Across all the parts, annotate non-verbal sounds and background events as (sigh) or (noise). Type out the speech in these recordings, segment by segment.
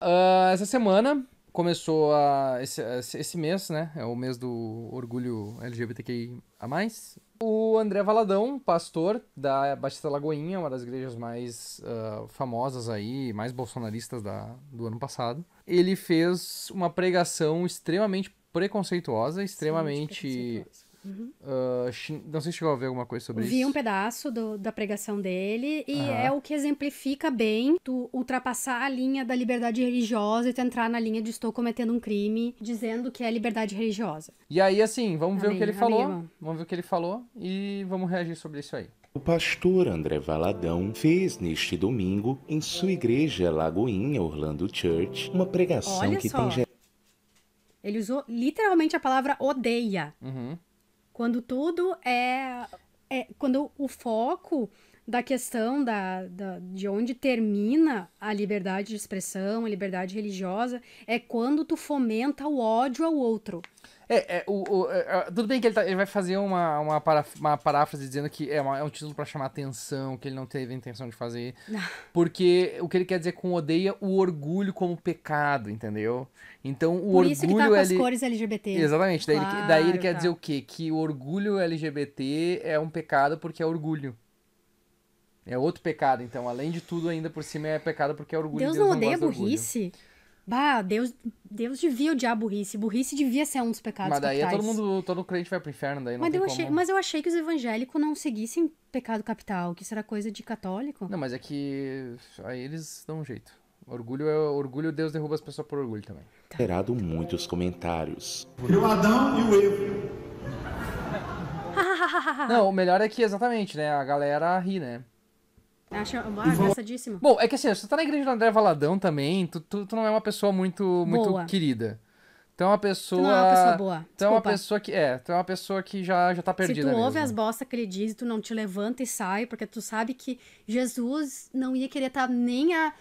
Uh, essa semana começou a, esse, esse mês, né? É o mês do orgulho LGBTQIA. a mais. O André Valadão, pastor da Batista Lagoinha, uma das igrejas mais uh, famosas aí, mais bolsonaristas da, do ano passado, ele fez uma pregação extremamente preconceituosa, extremamente. Sim, Uhum. Uh, não sei se chegou a ver alguma coisa sobre Vi isso. Vi um pedaço do, da pregação dele e uhum. é o que exemplifica bem tu ultrapassar a linha da liberdade religiosa e tu entrar na linha de estou cometendo um crime, dizendo que é liberdade religiosa. E aí, assim, vamos Amém. ver o que ele falou. Amém, vamos ver o que ele falou e vamos reagir sobre isso aí. O pastor André Valadão fez neste domingo, em sua igreja Lagoinha Orlando Church, uma pregação Olha que só. tem. Ele usou literalmente a palavra odeia. Uhum. Quando tudo é, é quando o foco da questão da, da, de onde termina a liberdade de expressão, a liberdade religiosa, é quando tu fomenta o ódio ao outro. É, é o, o é, é tudo bem que ele, tá, ele vai fazer uma, uma, uma paráfrase dizendo que é, uma, é um título para chamar atenção, que ele não teve a intenção de fazer. (laughs) porque o que ele quer dizer com odeia o orgulho como pecado, entendeu? Então o Por orgulho. que tá com as cores LGBT. Exatamente. Daí, claro, ele, daí ele quer tá. dizer o quê? Que o orgulho LGBT é um pecado porque é orgulho. É outro pecado, então. Além de tudo, ainda por cima é pecado porque é orgulho. Deus, Deus não odeia burrice? Bah, Deus, Deus devia odiar burrice. Burrice devia ser um dos pecados Mas daí capitais. É todo mundo, todo crente vai pro inferno, daí não mas tem eu como... achei, Mas eu achei que os evangélicos não seguissem pecado capital, que isso era coisa de católico. Não, mas é que aí eles dão um jeito. Orgulho é orgulho, Deus derruba as pessoas por orgulho também. Gerado tá. muitos comentários. E o Adão e o Evo. (laughs) não, o melhor é que exatamente, né? A galera ri, né? Acho engraçadíssimo. Bom, é que assim, você tá na igreja do André Valadão também, tu, tu, tu não é uma pessoa muito, muito querida. Tu é uma pessoa. Tu não é uma pessoa boa. Desculpa. Tu é uma pessoa que. É, tu é uma pessoa que já, já tá perdida. Se tu mesmo. ouve as bosta que ele diz, tu não te levanta e sai, porque tu sabe que Jesus não ia querer estar tá nem a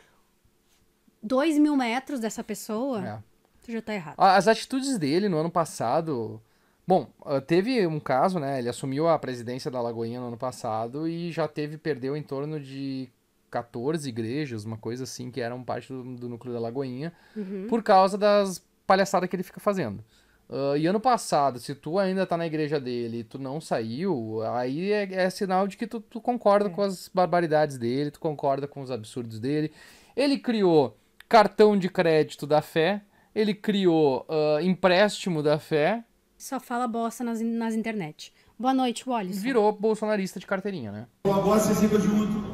dois mil metros dessa pessoa, é. tu já tá errado. As atitudes dele no ano passado Bom, ah, teve um caso, né? Ele assumiu a presidência da Lagoinha no ano passado e já teve, perdeu em torno de 14 igrejas, uma coisa assim, que eram parte do, do núcleo da Lagoinha, uhum. por causa das palhaçadas que ele fica fazendo. Uh, e ano passado, se tu ainda tá na igreja dele e tu não saiu, aí é, é sinal de que tu, tu concorda é. com as barbaridades dele, tu concorda com os absurdos dele. Ele criou cartão de crédito da fé, ele criou uh, empréstimo da fé, só fala bosta nas, nas internet. Boa noite, Wallace. Virou bolsonarista de carteirinha, né? Uma bosta excessiva de muito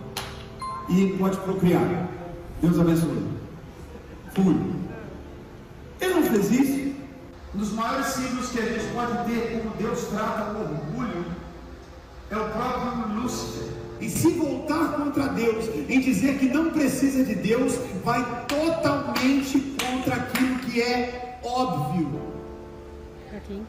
e pode procriar. Deus abençoe. Fui. Ele não fez isso. Um dos maiores símbolos que a gente pode ter como Deus trata o orgulho é o próprio Lúcifer. E se voltar contra Deus, em dizer que não precisa de Deus, vai totalmente contra aquilo que é óbvio. Aqui.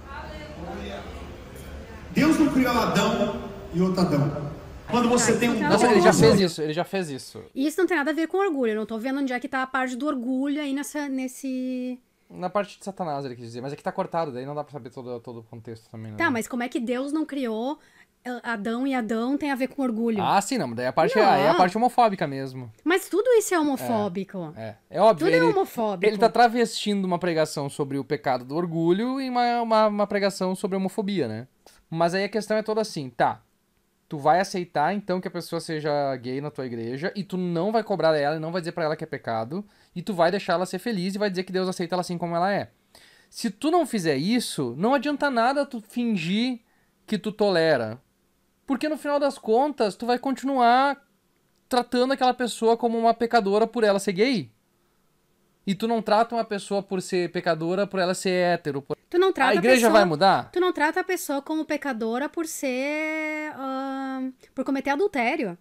Deus não criou Adão e outro Adão. Quando você ah, tem um. Então tá Nossa, ele já fez isso, ele já fez isso. Isso não tem nada a ver com orgulho, eu não tô vendo onde é que tá a parte do orgulho aí nessa, nesse. Na parte de Satanás, ele quis dizer, mas é que tá cortado, daí não dá pra saber todo, todo o contexto também. Né? Tá, mas como é que Deus não criou Adão e Adão tem a ver com orgulho. Ah, sim, não, daí a parte, é- não. é, a parte é homofóbica mesmo. Mas tudo isso é homofóbico. É, é, é óbvio. Tudo é ele, é homofóbico. Ele tá travestindo uma pregação sobre o pecado do orgulho e uma, uma, uma pregação sobre a homofobia, né? Mas aí a questão é toda assim, tá, tu vai aceitar então que a pessoa seja gay na tua igreja e tu não vai cobrar ela e não vai dizer para ela que é pecado e tu vai deixar ela ser feliz e vai dizer que Deus aceita ela assim como ela é. Se tu não fizer isso, não adianta nada tu fingir que tu tolera, porque no final das contas, tu vai continuar tratando aquela pessoa como uma pecadora por ela ser gay. E tu não trata uma pessoa por ser pecadora, por ela ser hétero. Por... Tu não trata a igreja a pessoa, vai mudar? Tu não trata a pessoa como pecadora por ser. Uh, por cometer adultério.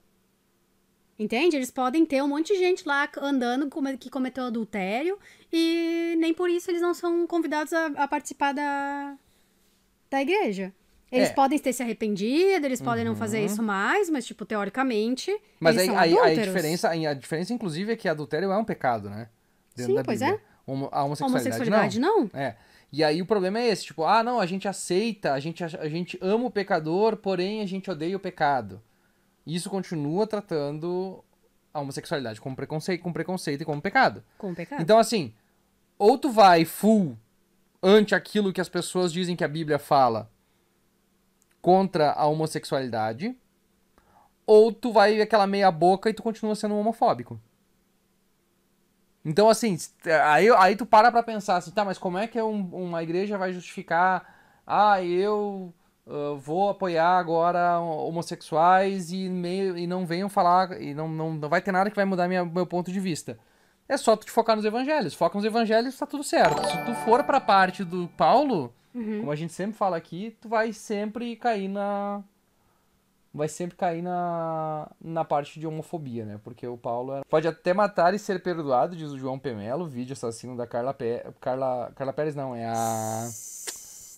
Entende? Eles podem ter um monte de gente lá andando que cometeu adultério e nem por isso eles não são convidados a, a participar da, da igreja. Eles é. podem ter se arrependido, eles uhum. podem não fazer uhum. isso mais, mas, tipo, teoricamente. Mas aí, aí, aí, a, diferença, a diferença, inclusive, é que adultério é um pecado, né? Dentro Sim, pois é. a homossexualidade, homossexualidade não. não. É. E aí o problema é esse, tipo, ah, não, a gente aceita, a gente, a gente ama o pecador, porém a gente odeia o pecado. Isso continua tratando a homossexualidade como preconceito, com preconceito e como pecado. Com pecado. Então, assim, ou tu vai full ante aquilo que as pessoas dizem que a Bíblia fala contra a homossexualidade, ou tu vai aquela meia boca e tu continua sendo homofóbico. Então, assim, aí, aí tu para pra pensar assim, tá, mas como é que um, uma igreja vai justificar, ah, eu uh, vou apoiar agora homossexuais e, meio, e não venham falar, e não, não, não vai ter nada que vai mudar minha, meu ponto de vista. É só tu te focar nos evangelhos. Foca nos evangelhos, tá tudo certo. Se tu for pra parte do Paulo, Uhum. Como a gente sempre fala aqui, tu vai sempre cair na. Vai sempre cair na, na parte de homofobia, né? Porque o Paulo era... pode até matar e ser perdoado, diz o João Pemelo, vídeo assassino da Carla, pé Carla... Carla Pérez, não, é a.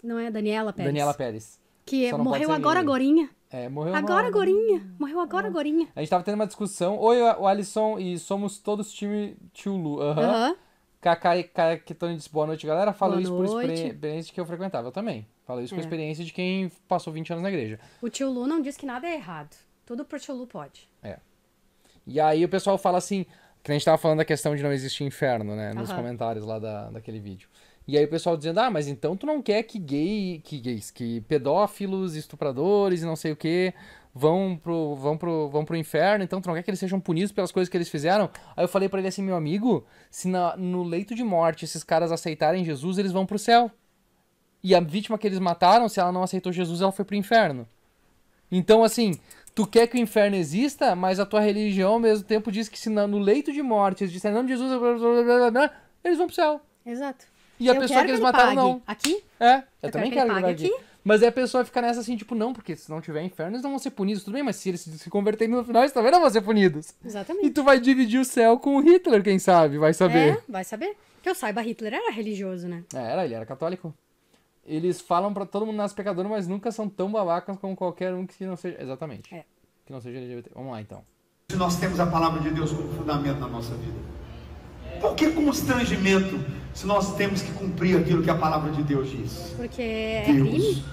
Não é a Daniela Pérez. Daniela Pérez. Que morreu agora, ele. agorinha. É, morreu agora, no... agorinha. Morreu agora, agorinha. A gente tava tendo uma discussão. Oi, o Alisson, e somos todos time Tio Lu. Aham. Kaká e Caquetone disse boa noite, galera. Falo boa isso noite. por experiência que eu frequentava eu também. Falo isso é. com a experiência de quem passou 20 anos na igreja. O tio Lu não diz que nada é errado. Tudo pro tio Lu pode. É. E aí o pessoal fala assim, que a gente tava falando da questão de não existir inferno, né? Nos comentários lá da, daquele vídeo. E aí o pessoal dizendo, ah, mas então tu não quer que gay, que gays, que pedófilos, estupradores e não sei o que vão pro, vão pro, vão pro inferno, então tu não quer que eles sejam punidos pelas coisas que eles fizeram? Aí eu falei para ele assim, meu amigo, se na, no leito de morte esses caras aceitarem Jesus, eles vão pro céu. E a vítima que eles mataram, se ela não aceitou Jesus, ela foi pro inferno. Então, assim, tu quer que o inferno exista, mas a tua religião ao mesmo tempo diz que se na, no leito de morte eles disserem não Jesus, blá, blá, blá, eles vão pro céu. Exato. E a eu pessoa que eles mataram, pague. não. Aqui? É, eu, eu também quero, quero que ele pague aqui. aqui. Mas aí a pessoa fica nessa assim, tipo, não, porque se não tiver inferno, eles não vão ser punidos. Tudo bem, mas se eles se converterem no final, eles também não vão ser punidos. Exatamente. E tu vai dividir o céu com o Hitler, quem sabe? Vai saber. É, vai saber. Que eu saiba, Hitler era religioso, né? É, era, ele era católico. Eles falam para todo mundo nas pecador, mas nunca são tão babacas como qualquer um que não seja. Exatamente. É. Que não seja LGBT. Vamos lá, então. Nós temos a palavra de Deus como fundamento na nossa vida. Qualquer constrangimento se nós temos que cumprir aquilo que a palavra de Deus diz. Porque é crime?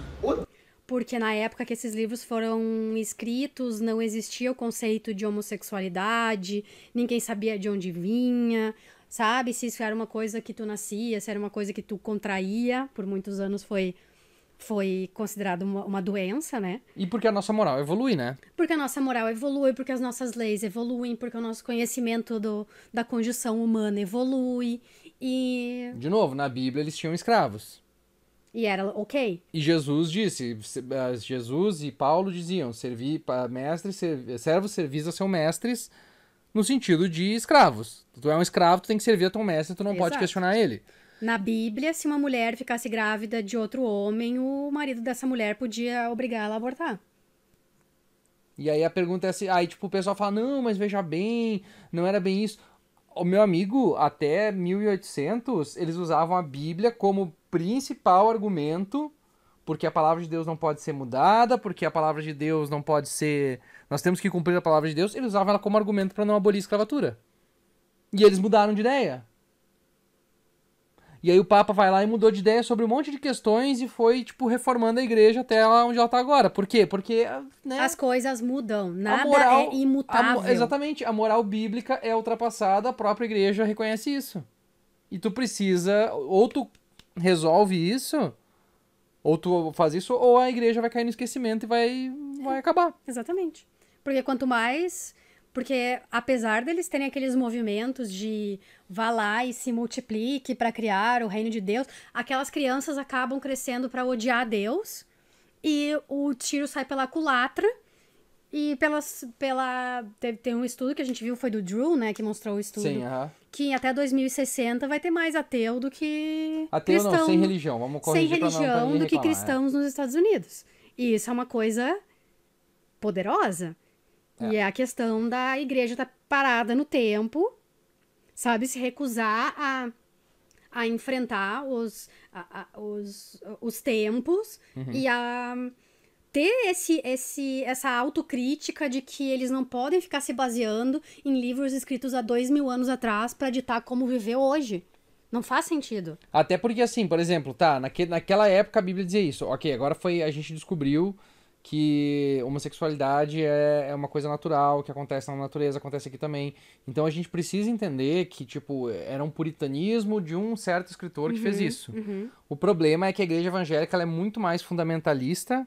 Porque na época que esses livros foram escritos, não existia o conceito de homossexualidade, ninguém sabia de onde vinha, sabe? Se isso era uma coisa que tu nascia, se era uma coisa que tu contraía, por muitos anos foi foi considerado uma, uma, doença, né? E porque a nossa moral evolui, né? Porque a nossa moral evolui, porque as nossas leis evoluem, porque o nosso conhecimento do, da condição humana evolui. E. De novo, na Bíblia eles tinham escravos. E era ok. E Jesus disse, eh, Jesus e Paulo diziam, servir para mestres, servos servis a seus mestres, no sentido de escravos. Tu é um escravo, tu tem que servir a teu mestre, tu não Exato. pode questionar ele. Na Bíblia, se uma mulher ficasse grávida de outro homem, o marido dessa mulher podia obrigá-la a abortar. E aí a pergunta é assim, aí tipo, o pessoal fala, não, mas veja bem, não era bem isso o meu amigo, até 1800, eles usavam a Bíblia como principal argumento, porque a palavra de Deus não pode ser mudada, porque a palavra de Deus não pode ser. Nós temos que cumprir a palavra de Deus. Eles usavam ela como argumento para não abolir a escravatura. E eles mudaram de ideia. E aí o Papa vai lá e mudou de ideia sobre um monte de questões e foi, tipo, reformando a igreja até lá onde ela tá agora. Por quê? Porque, né, As coisas mudam, nada moral, é imutável. A, exatamente, a moral bíblica é ultrapassada, a própria igreja reconhece isso. E tu precisa, ou tu resolve isso, ou tu faz isso, ou a igreja vai cair no esquecimento e vai, vai acabar. Exatamente. Porque quanto mais porque apesar deles terem aqueles movimentos de vá lá e se multiplique para criar o reino de Deus, aquelas crianças acabam crescendo para odiar Deus e o tiro sai pela culatra. E pelas, pela. Tem um estudo que a gente viu, foi do Drew, né? Que mostrou o estudo. Sim, uh -huh. Que até 2060 vai ter mais ateu do que. Ateu cristão, não, sem religião, vamos corrigir Sem religião não, do reclamar, que é. cristãos é. nos Estados Unidos. E isso é uma coisa poderosa. É. E é a questão da igreja estar tá parada no tempo, sabe? Se recusar a, a enfrentar os, a, a, os, os tempos uhum. e a ter esse, esse, essa autocrítica de que eles não podem ficar se baseando em livros escritos há dois mil anos atrás para ditar como viver hoje. Não faz sentido. Até porque, assim, por exemplo, tá, naque, naquela época a Bíblia dizia isso. Ok, agora foi. A gente descobriu que homossexualidade é, é uma coisa natural, que acontece na natureza, acontece aqui também. Então a gente precisa entender que, tipo, era um puritanismo de um certo escritor que fez uhum, isso. Uhum. O problema é que a igreja evangélica é muito mais fundamentalista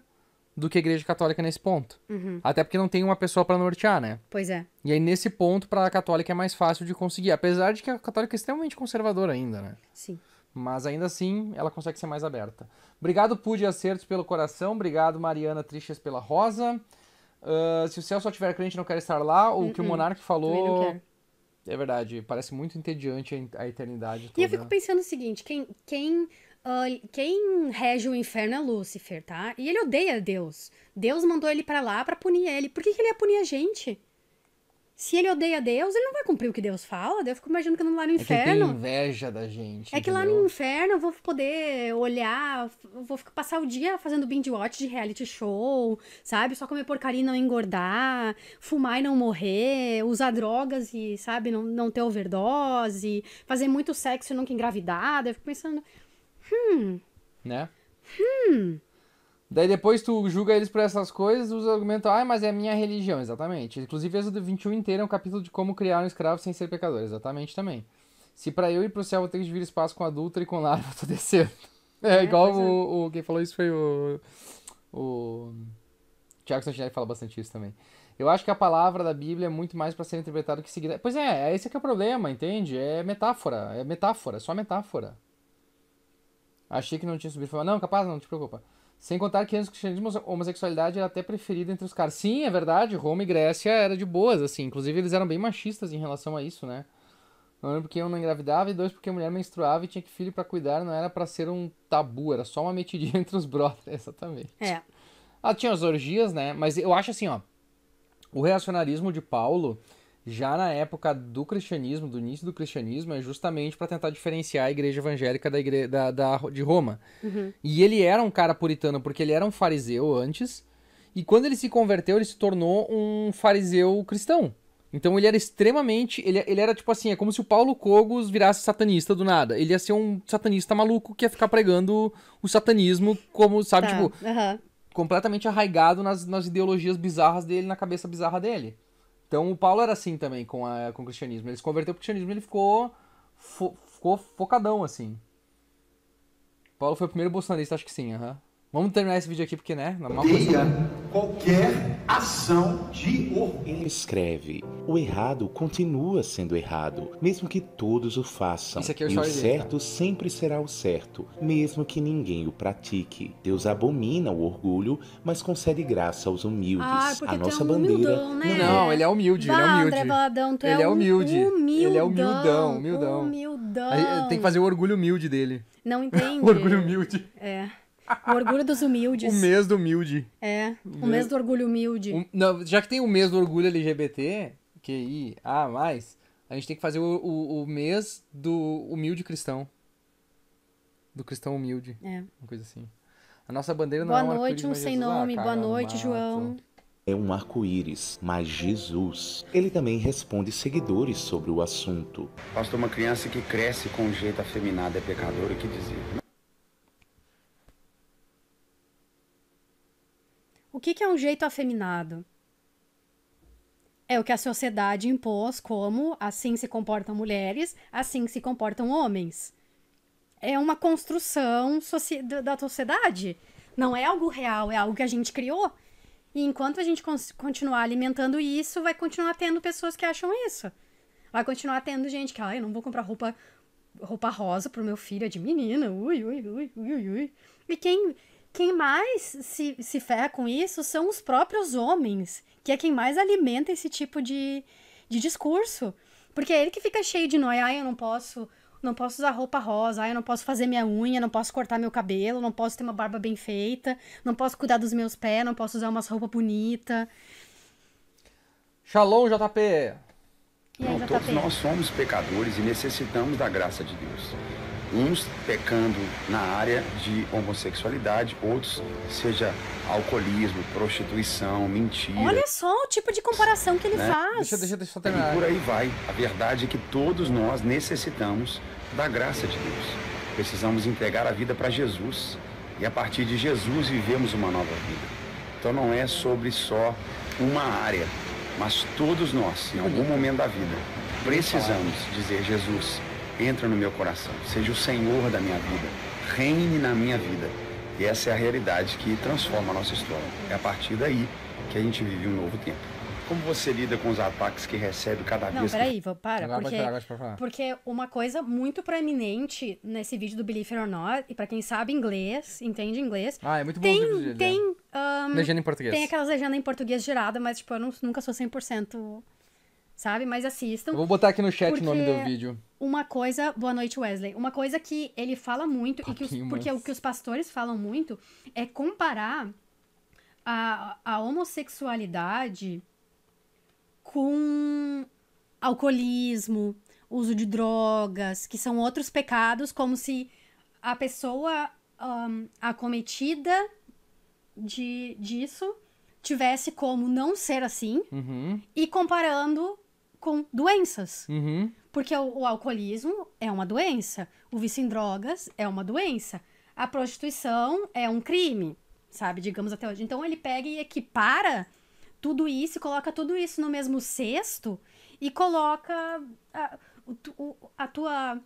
do que a igreja católica nesse ponto. Uhum. Até porque não tem uma pessoa para nortear, né? Pois é. E aí, nesse ponto, para a católica é mais fácil de conseguir. Apesar de que a católica é extremamente conservadora ainda, né? Sim. Mas ainda assim, ela consegue ser mais aberta. Obrigado, Pude Acertos, pelo coração. Obrigado, Mariana Trichas, pela rosa. Uh, se o céu só tiver crente não quer estar lá, o uh -uh. que o uhum. Monarque falou. É verdade, parece muito entediante a eternidade. Toda. E eu fico pensando o seguinte: quem, quem, ah, quem rege o inferno é Lúcifer, tá? E ele odeia Deus. Deus mandou ele para lá para punir ele. Por que, que ele ia punir a gente? Se ele odeia Deus, ele não vai cumprir o que Deus fala. Eu fico imaginando que lá no inferno. É que inveja da gente. É entendeu? que lá no inferno eu vou poder olhar, vou passar o dia fazendo binge watch de reality show, sabe? Só comer porcaria e não engordar, fumar e não morrer, usar drogas e, sabe, não, não ter overdose, fazer muito sexo e nunca engravidar Eu fico pensando, hum. Né? Hum. Daí depois tu julga eles por essas coisas, os o ah, mas é minha religião, exatamente. Inclusive, Êxodo 21 inteiro é um capítulo de como criar um escravo sem ser pecador, exatamente também. Se para eu ir pro céu vou ter que dividir espaço com adulto e com larva, (laughs) eu tô descendo. É, é igual é. o, é. o, Quem falou isso foi o. O. Tiago Santinelli fala bastante isso também. Eu acho que a palavra da Bíblia é muito mais para ser interpretada que seguida. Pois é, é esse que é o problema, entende? É metáfora, é metáfora, é só metáfora. Achei que não tinha subido. Não, capaz, não te preocupa. Sem contar que antes do cristianismo, a homossexualidade era até preferida entre os caras. Sim, é verdade, Roma e Grécia era de boas, assim. Inclusive, eles eram bem machistas em relação a isso, né? um porque eu não engravidava e dois porque a mulher menstruava e tinha que filho para cuidar, não era para ser um tabu, era só uma metidinha (laughs) entre os brothers, (laughs) exatamente. É. Ah, tinha as orgias, né? Mas eu acho assim, ó. O reacionarismo de Paulo, já na época do cristianismo, do início do cristianismo, é justamente para tentar diferenciar a igreja evangélica da igreja da, da de Roma. Uhum. E ele era um cara puritano, porque ele era um fariseu antes, e quando ele se converteu, ele se tornou um fariseu cristão. Então ele era extremamente. Ele, ele era tipo assim, é como se o Paulo Cogos virasse satanista do nada. Ele ia ser um satanista maluco que ia ficar pregando o satanismo como, sabe, tá. tipo. Uhum. Completamente arraigado nas, nas ideologias bizarras dele, na cabeça bizarra dele. Então o Paulo era assim também com, a, com o cristianismo. Ele se converteu pro cristianismo e ele ficou, fo, ficou focadão, assim. O Paulo foi o primeiro bolsonarista, acho que sim, aham. Uhum. Vamos terminar esse vídeo aqui porque, né? Normal Qualquer ação de orgulho. Escreve. O errado continua sendo errado, mesmo que todos o façam. É o e o tá? certo sempre será o certo, mesmo que ninguém o pratique. Deus abomina o orgulho, mas concede graça aos humildes. Ah, a é nossa é um bandeira. Humildão, né? Não, é. ele é humilde, bah, ele é humilde. André Baladão, tu ele é, humilde. É humilde. Ele é humildão, humildão. humildão. Tem que fazer o orgulho humilde dele. Não (laughs) entende. orgulho humilde. É. O orgulho dos humildes. O mês do humilde. É, o, mês do orgulho humilde. O... Não, já que tem o mês do orgulho LGBT, QI, A, mais, a gente tem que fazer o, o, o mês do humilde cristão. Do cristão humilde. É. Uma coisa assim. A nossa bandeira não boa é Boa noite, um sem Jesus. Ah, nome. Ah, boa é noite, João. É um arco-íris, mas Jesus, ele também responde seguidores sobre o assunto. Pastor, uma criança que cresce com um jeito afeminado é pecador, o que dizer? que, que é um jeito afeminado? É o que a sociedade impôs como assim se comportam mulheres, assim se comportam homens. É uma construção da sociedade. Não é algo real, é algo que a gente criou. E enquanto a gente continuar alimentando isso, vai continuar tendo pessoas que acham isso. Vai continuar tendo gente que, ah, eu não vou comprar roupa roupa rosa pro meu filho, é de menina, ui, ui, ui, ui, ui. E quem, quem mais se, se ferra com isso são os próprios homens, que é quem mais alimenta esse tipo de, de discurso. Porque é ele que fica cheio de noia. ai, eu não posso, não posso usar roupa rosa, ai, eu não posso fazer minha unha, não posso cortar meu cabelo, não posso ter uma barba bem feita, não posso cuidar dos meus pés, não posso usar umas roupas bonitas. Shalom, JP! Aí, JP? Todos nós somos pecadores e necessitamos da graça de Deus uns pecando na área de homossexualidade, outros, seja alcoolismo, prostituição, mentira. Olha só o tipo de comparação que ele né? faz. Deixa, deixa, deixa eu terminar. E por aí vai. A verdade é que todos nós necessitamos da graça de Deus. Precisamos entregar a vida para Jesus e a partir de Jesus vivemos uma nova vida. Então não é sobre só uma área, mas todos nós, em algum momento da vida, precisamos dizer Jesus, entra no meu coração, seja o Senhor da minha vida, reine na minha vida. E essa é a realidade que transforma a nossa história. É a partir daí que a gente vive um novo tempo. Como você lida com os ataques que recebe cada Não, vez? Não, peraí, para, Não, porque, parar, porque uma coisa muito proeminente nesse vídeo do Believe It or Not, e pra quem sabe inglês, entende inglês... Ah, é muito bom Tem, vídeo, tem... Um, é. legenda em português. Tem aquelas legendas em português gerada, mas, tipo, eu nunca sou 100% sabe? Mas assistam. Eu vou botar aqui no chat o nome do vídeo. Uma coisa, boa noite Wesley. Uma coisa que ele fala muito e que os, porque o que os pastores falam muito é comparar a, a homossexualidade com alcoolismo, uso de drogas, que são outros pecados, como se a pessoa um, acometida de, disso tivesse como não ser assim, uhum. e comparando com doenças. Uhum. Porque o, o, alcoolismo é uma doença, o vício em drogas é uma doença, a prostituição é um crime, sabe? Digamos até hoje. Então ele pega e equipara tudo isso, coloca tudo isso no mesmo cesto e coloca a, a tua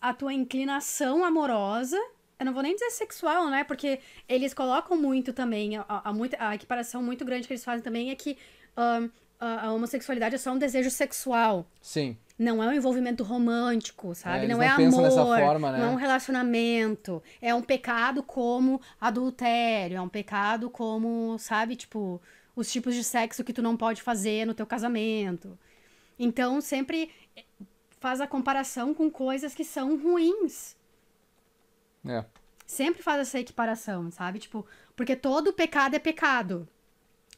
a tua inclinação amorosa eu não vou nem dizer sexual, né? Porque eles colocam muito também, a, a, a, equiparação muito grande que eles fazem também é que um, a, homossexualidade é só um desejo sexual. Sim. Não é um envolvimento romântico, sabe? É, não, não, é amor, forma, né? não é um relacionamento. É um pecado como adultério, é um pecado como, sabe, tipo, os tipos de sexo que tu não pode fazer no teu casamento. Então, sempre eh, faz a comparação com coisas que são ruins. É. Sempre faz essa equiparação, sabe? Tipo, porque todo pecado é pecado.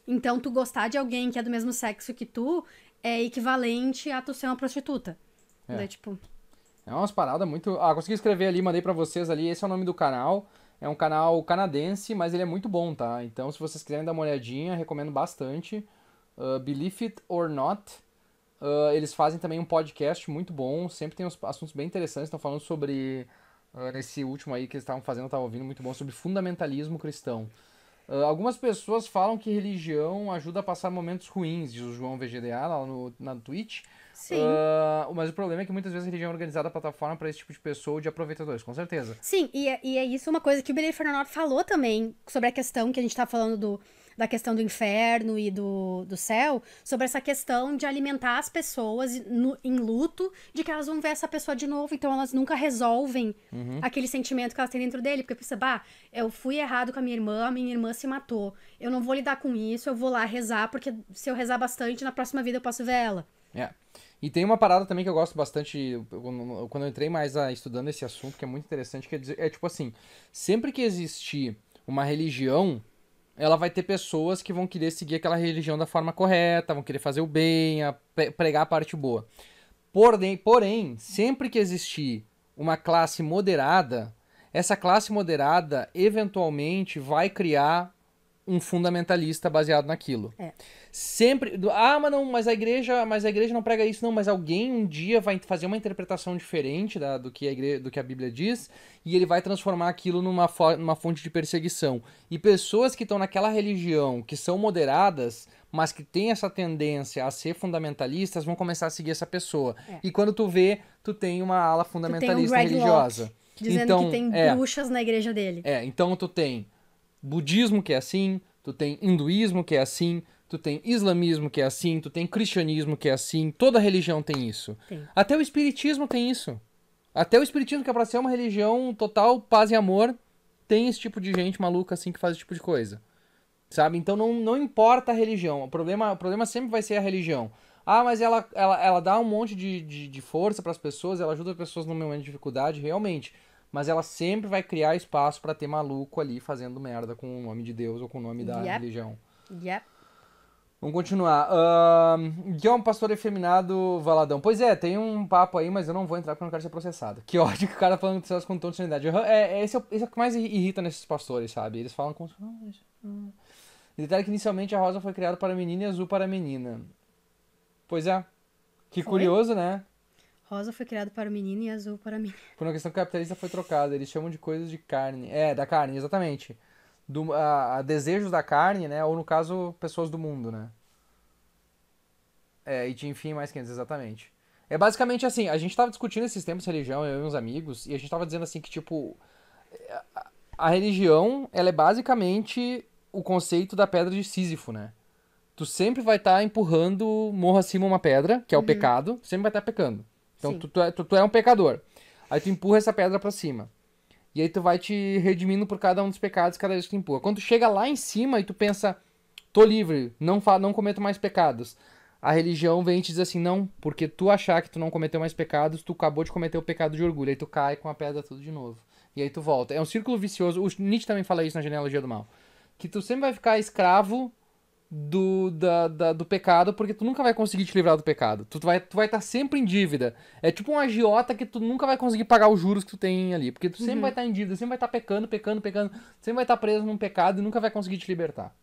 Então, tu gostar de alguém que é do mesmo sexo que tu é equivalente a tu ser uma prostituta. É. tipo. É umas paradas muito. Ah, consegui escrever ali, mandei para vocês ali. Esse é o nome do canal. É um canal canadense, mas ele é muito bom, tá? Então, se vocês quiserem dar uma olhadinha, recomendo bastante. Uh, Believe It or Not. Uh, eles fazem também um podcast muito bom. Sempre tem uns assuntos bem interessantes. Estão falando sobre. Uh, nesse último aí que eles estavam fazendo, eu tava ouvindo muito bom sobre fundamentalismo cristão. Ah, algumas pessoas falam que religião ajuda a passar momentos ruins, diz o João VGDA lá no, na Twitch. Sim. Uh, mas o problema é que muitas vezes a religião é organizada a plataforma para esse tipo de pessoa de aproveitadores, com certeza. Sim, e é, e é isso uma coisa que o Billy Fernando falou também sobre a questão que a gente está falando do da questão do inferno e do, do céu, sobre essa questão de alimentar as pessoas no, em luto, de que elas vão ver essa pessoa de novo, então elas nunca resolvem uhum. aquele sentimento que elas têm dentro dele, porque pensa, bah, eu fui errado com a minha irmã, a minha irmã se matou, eu não vou lidar com isso, eu vou lá rezar, porque se eu rezar bastante, na próxima vida eu posso ver ela. É. E tem uma parada também que eu gosto bastante, quando eu entrei mais a, estudando esse assunto, que é muito interessante, que é, dizer, é tipo assim, sempre que existir uma religião ela vai ter pessoas que vão querer seguir aquela religião da forma correta, vão querer fazer o bem, pregar a parte boa. Porém, porém, sempre que existir uma classe moderada, essa classe moderada eventualmente vai criar um fundamentalista baseado naquilo. É. Sempre, ah, mas não, mas a igreja, mas a igreja não prega isso não, mas alguém um dia vai fazer uma interpretação diferente da, do que a igreja, do que a Bíblia diz, e ele vai transformar aquilo numa, numa fonte de perseguição. E pessoas que estão naquela religião, que são moderadas, mas que têm essa tendência a ser fundamentalistas, vão começar a seguir essa pessoa. É. E quando tu vê, tu tem uma ala fundamentalista um religiosa. Locke, dizendo então, que tem é, bruxas na igreja dele. É, então tu tem budismo que é assim, tu tem hinduísmo que é assim, tu tem islamismo que é assim, tu tem cristianismo que é assim, toda religião tem isso. Sim. Até o espiritismo tem isso. Até o espiritismo que é pra ser uma religião total paz e amor, tem esse tipo de gente maluca assim que faz esse tipo de coisa. Sabe? Então não, não importa a religião. O problema, o problema sempre vai ser a religião. Ah, mas ela, ela, ela dá um monte de, de, de força para as pessoas, ela ajuda as pessoas no momento de dificuldade, realmente mas ela sempre vai criar espaço para ter maluco ali fazendo merda com o nome de Deus ou com o nome da yep. religião. Yep. Vamos continuar. Uh, que é um pastor efeminado valadão. Pois é, tem um papo aí, mas eu não vou entrar porque eu não quero ser processado. Que ódio que o cara falando essas com tanta sanidade. É, é, esse, é o, esse é o que mais irrita nesses pastores, sabe? Eles falam como. Hum. Detalhe que inicialmente a rosa foi criada para menina e azul para menina. Pois é. Que curioso, né? Rosa foi criado para o menino e azul para a menina. Por (laughs) uma questão capitalista foi trocada. Eles chamam de coisas de carne. É, da carne, exatamente. Do, a, a desejos da carne, né? Ou no caso, pessoas do mundo, né? É, e de enfim, mais 500, exatamente. É basicamente assim, a gente tava discutindo esses tempos religião, eu e uns amigos, e a gente tava dizendo assim que, tipo, a, a religião, ela é basicamente o conceito da pedra de Sísifo, né? Tu sempre vai estar tá empurrando morro acima uma pedra, que é o uhum. pecado, sempre vai estar tá pecando. Então tu, tu, é, tu, tu, é um pecador. Aí tu empurra essa pedra para cima. E aí tu vai te redimindo por cada um dos pecados cada vez que tu empurra. Quando tu chega lá em cima e tu pensa, tô livre, não, fa não cometo mais pecados. A religião vem e te diz assim, não, porque tu achar que tu não cometeu mais pecados, tu acabou de cometer o pecado de orgulho. Aí tu cai com a pedra tudo de novo. E aí tu volta. É um círculo vicioso. O Nietzsche também fala isso na genealogia do mal. Que tu sempre vai ficar escravo do, da, da, do pecado, porque tu nunca vai conseguir te livrar do pecado. Tu vai estar tu vai tá sempre em dívida. É tipo um agiota que tu nunca vai conseguir pagar os juros que tu tem ali. Porque tu sempre uhum. vai estar tá em dívida, sempre vai estar tá pecando, pecando, pecando. Sempre vai estar tá preso num pecado e nunca vai conseguir te libertar.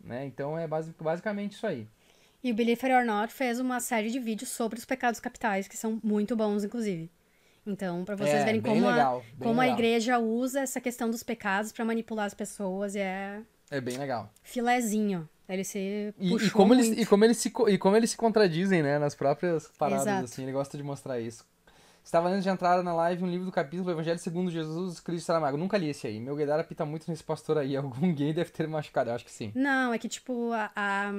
Né? Então é basic, basicamente isso aí. E o Believe It or Not fez uma série de vídeos sobre os pecados capitais, que são muito bons, inclusive. Então, para vocês é, verem como, legal, a, como a igreja usa essa questão dos pecados para manipular as pessoas, e é é bem legal. Filezinho. Ele se e, e, como muito. Eles, e, como eles se, e como eles se contradizem, né? Nas próprias paradas, Exato. assim. Ele gosta de mostrar isso. Estava antes de entrar na live um livro do capítulo Evangelho segundo Jesus Cristo Saramago. Nunca li esse aí. Meu Guedara pita muito nesse pastor aí. (laughs) Algum gay deve ter machucado. Eu acho que sim. Não, é que tipo, a, a,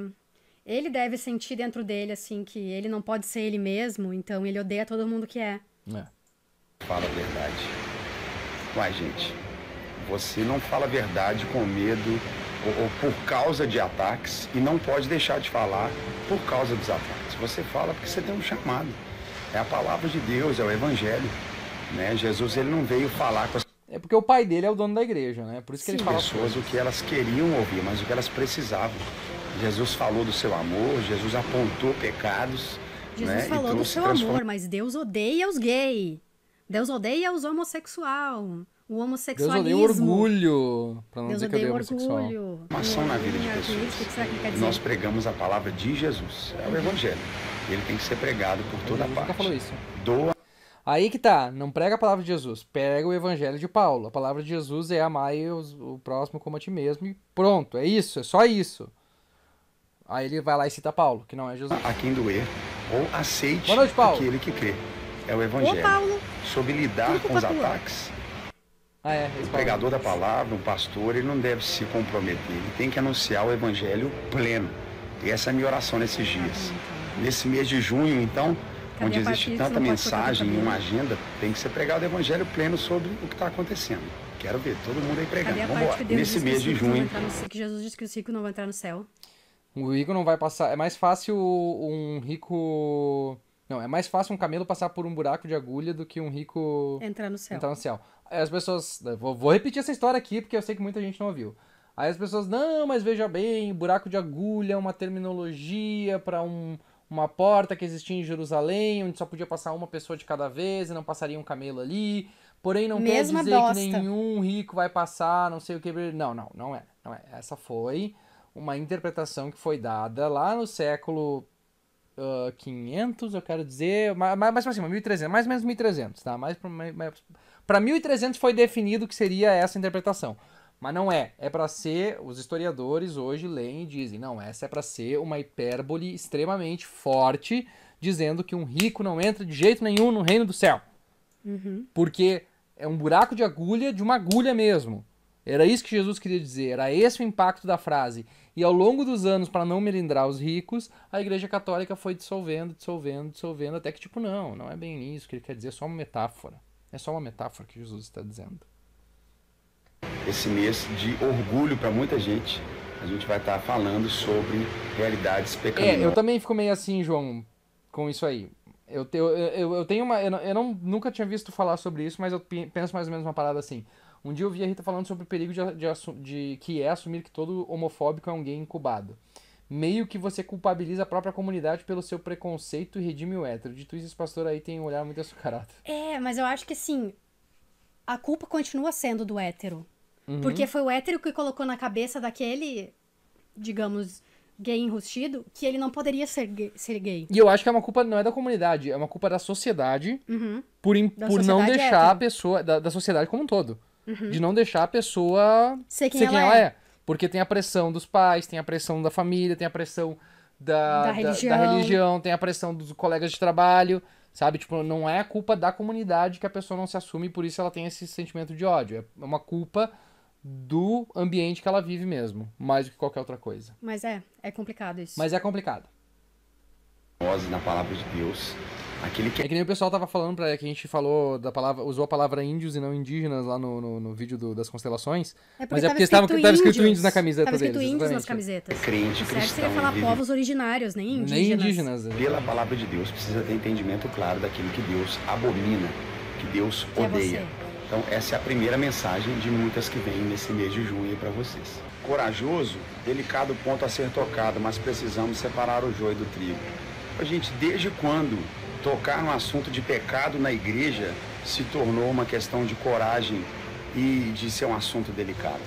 ele deve sentir dentro dele, assim, que ele não pode ser ele mesmo. Então ele odeia todo mundo que é. é. Fala a verdade. Uai, gente. Você não fala a verdade com medo ou, por causa de ataques e não pode deixar de falar por causa dos ataques. Você fala porque você tem um chamado. É a palavra de Deus, é o evangelho. Né? Jesus ele não veio falar com as é porque o pai dele é o dono da igreja, né? Por isso que Sim, ele fala pessoas o que elas queriam ouvir, mas o que elas precisavam. Jesus falou do seu amor, Jesus apontou pecados. Jesus né? falou do seu transform... amor, mas Deus odeia os gays. Deus odeia os homossexuais o homossexualismo. Deus odeia o orgulho, Pra não Deus dizer que odeia orgulho. Ação na vida de pessoas. Nós pregamos a palavra de Jesus, é o evangelho. Ele tem que ser pregado por toda a parte. falou isso. Doa. Aí que tá, não prega a palavra de Jesus, pega o evangelho de Paulo. A palavra de Jesus é amar o próximo como a ti mesmo e pronto, é isso, é só isso. Aí ele vai lá e cita Paulo, que não é Jesus. A quem doer, ou aceite noite, aquele que crê. É o evangelho. Ô, Paulo. Sobre lidar com os tua. ataques ah, é, o pregador da palavra, um pastor, ele não deve se comprometer. Ele tem que anunciar o evangelho pleno. E essa é a minha oração nesses dias. Ah, então. Nesse mês de junho, então, onde existe tanta mensagem e uma agenda, tem que ser pregado o evangelho pleno sobre o que está acontecendo. Quero ver todo mundo aí pregando. Vamos embora. Nesse mês de junho. Que Jesus disse que os ricos não vão entrar no céu. O rico não vai passar. É mais fácil um rico não, é mais fácil um camelo passar por um buraco de agulha do que um rico. Entrar no céu. Entrar no céu. As pessoas. Né, vou, vou repetir essa história aqui porque eu sei que muita gente não ouviu. Aí as pessoas, não, mas veja bem, buraco de agulha é uma terminologia para um, uma porta que existia em Jerusalém, onde só podia passar uma pessoa de cada vez e não passaria um camelo ali. Porém, não Mesma quer dizer bosta. que nenhum rico vai passar, não sei o que. Não, não, não é. Não é. Essa foi uma interpretação que foi dada lá no século uh, ah, 500, eu quero dizer, mais, mais pra cima, 1300, mais ou menos 1300, tá? Mais pra, mais, pra 1300 foi definido que seria essa interpretação. Mas não é. É para ser. Os historiadores hoje leem e dizem: não, essa é para ser uma hipérbole extremamente forte, dizendo que um rico não entra de jeito nenhum no reino do céu. Uhum. Porque é um buraco de agulha de uma agulha mesmo. Era isso que Jesus queria dizer. Era esse o impacto da frase. E ao longo dos anos, para não melindrar os ricos, a Igreja Católica foi dissolvendo, dissolvendo, dissolvendo, até que, tipo, não, não é bem isso que ele quer dizer, é só uma metáfora. É só uma metáfora que Jesus está dizendo. Esse mês de orgulho para muita gente, a gente vai estar tá falando sobre realidades pecaminosas. É, eu também fico meio assim, João, com isso aí. Eu, eu, eu, eu tenho uma. Eu, eu não, nunca tinha visto falar sobre isso, mas eu penso mais ou menos uma parada assim. Um dia eu vi a Rita falando sobre o perigo de, de, de, que é assumir que todo homofóbico é um gay incubado. Meio que você culpabiliza a própria comunidade pelo seu preconceito e redime o hétero. Dito isso, esse pastor aí tem um olhar muito açucarado. É, mas eu acho que assim, a culpa continua sendo do hétero. Uhum. Porque foi o hétero que colocou na cabeça daquele, digamos, gay enrustido que ele não poderia ser gay. Ser gay. E eu acho que é uma culpa não é da comunidade, é uma culpa da sociedade uhum. por, da por sociedade não deixar hétero. a pessoa, da, da sociedade como um todo. De uhum. não deixar a pessoa ser quem, ser ela, quem ela é. é. Porque tem a pressão dos pais, tem a pressão da família, tem a pressão da, da, religião. da, religião. tem a pressão dos colegas de trabalho, sabe? Tipo, não é culpa da comunidade que a pessoa não se assume e por isso ela tem esse sentimento de ódio. É uma culpa do ambiente que ela vive mesmo, mais do que qualquer outra coisa. Mas é, é complicado isso. Mas é complicado. Na palavra de Deus, Aquele que... É que nem o pessoal tava falando pra que a gente falou da palavra, usou a palavra índios e não indígenas lá no, no, no vídeo do, das constelações. É mas é porque estava escrito, tava, escrito índios na camiseta deles. Tava escrito índios nas camisetas. Crente, cristão. Certo seria falar vive... povos originários, nem indígenas. Nem indígenas. Pela palavra de Deus precisa ter entendimento claro daquilo que Deus abomina, que Deus que é odeia. É então essa é a primeira mensagem de muitas que vem nesse mês de junho para vocês. Corajoso, delicado ponto a ser tocado, mas precisamos separar o joio do trigo. A gente, desde quando tocar no assunto de pecado na igreja se tornou uma questão de coragem e de ser um assunto delicado.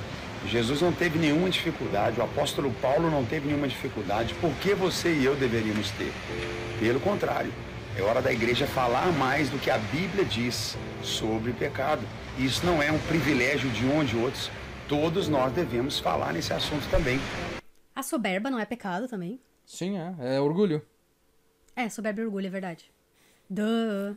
Jesus não teve nenhuma dificuldade, o apóstolo Paulo não teve nenhuma dificuldade, por que você e eu deveríamos ter? Pelo contrário, é hora da igreja falar mais do que a Bíblia diz sobre pecado. Isso não é um privilégio de um ou de outros, todos nós devemos falar nesse assunto também. A soberba não é pecado também? Sim, é, é orgulho. É, soberba e orgulho, é verdade. Duh.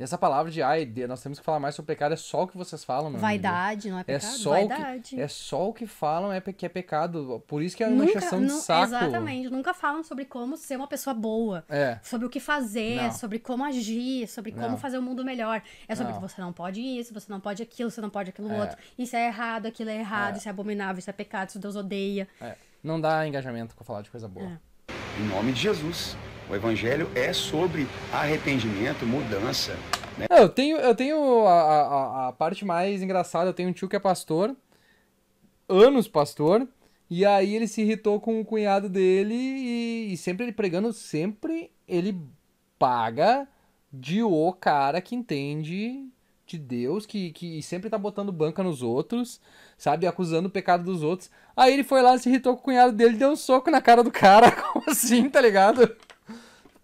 E essa palavra de ai, nós temos que falar mais sobre pecado, é só o que vocês falam, meu Vaidade, amigo. não é, é pecado? É só Vaidade. O que, é só o que falam é que é pecado. Por isso que é uma nunca, de saco. Exatamente. Nunca falam sobre como ser uma pessoa boa. É. Sobre o que fazer, não. sobre como agir, sobre como não. fazer o mundo melhor. É sobre não. que você não pode isso, você não pode aquilo, você não pode aquilo é. outro. Isso é errado, aquilo é errado, é. isso é abominável, isso é pecado, isso Deus odeia. É. Não dá engajamento com falar de coisa boa. É. Em nome de Jesus. O evangelho é sobre arrependimento, mudança. Né? Eu tenho, eu tenho a, a, a parte mais engraçada, eu tenho um tio que é pastor, anos pastor, e aí ele se irritou com o cunhado dele e, e, sempre ele pregando, sempre ele paga de o cara que entende de Deus, que, que sempre tá botando banca nos outros, sabe? Acusando o pecado dos outros. Aí ele foi lá, se irritou com o cunhado dele, deu um soco na cara do cara, (laughs) como assim, tá ligado?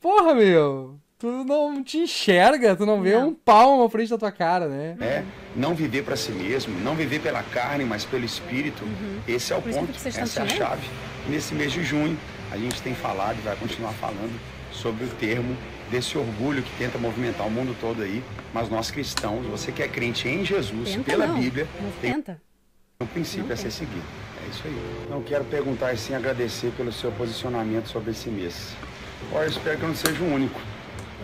Porra, meu! Tu não te enxerga, tu não vê não. um palmo à frente da tua cara, né? É, não viver para si mesmo, não viver pela carne, mas pelo espírito. Uhum. Esse é o Por ponto, essa é a chave. nesse mês de junho, a gente tem falado e vai continuar falando sobre o termo desse orgulho que tenta movimentar o mundo todo aí, mas nós cristãos, você que é crente em Jesus, tenta, pela não. Bíblia, não tem tenta. um princípio não a ser seguido. É isso aí. Não quero perguntar e sim agradecer pelo seu posicionamento sobre esse mês. Olha, espero que eu não seja o único.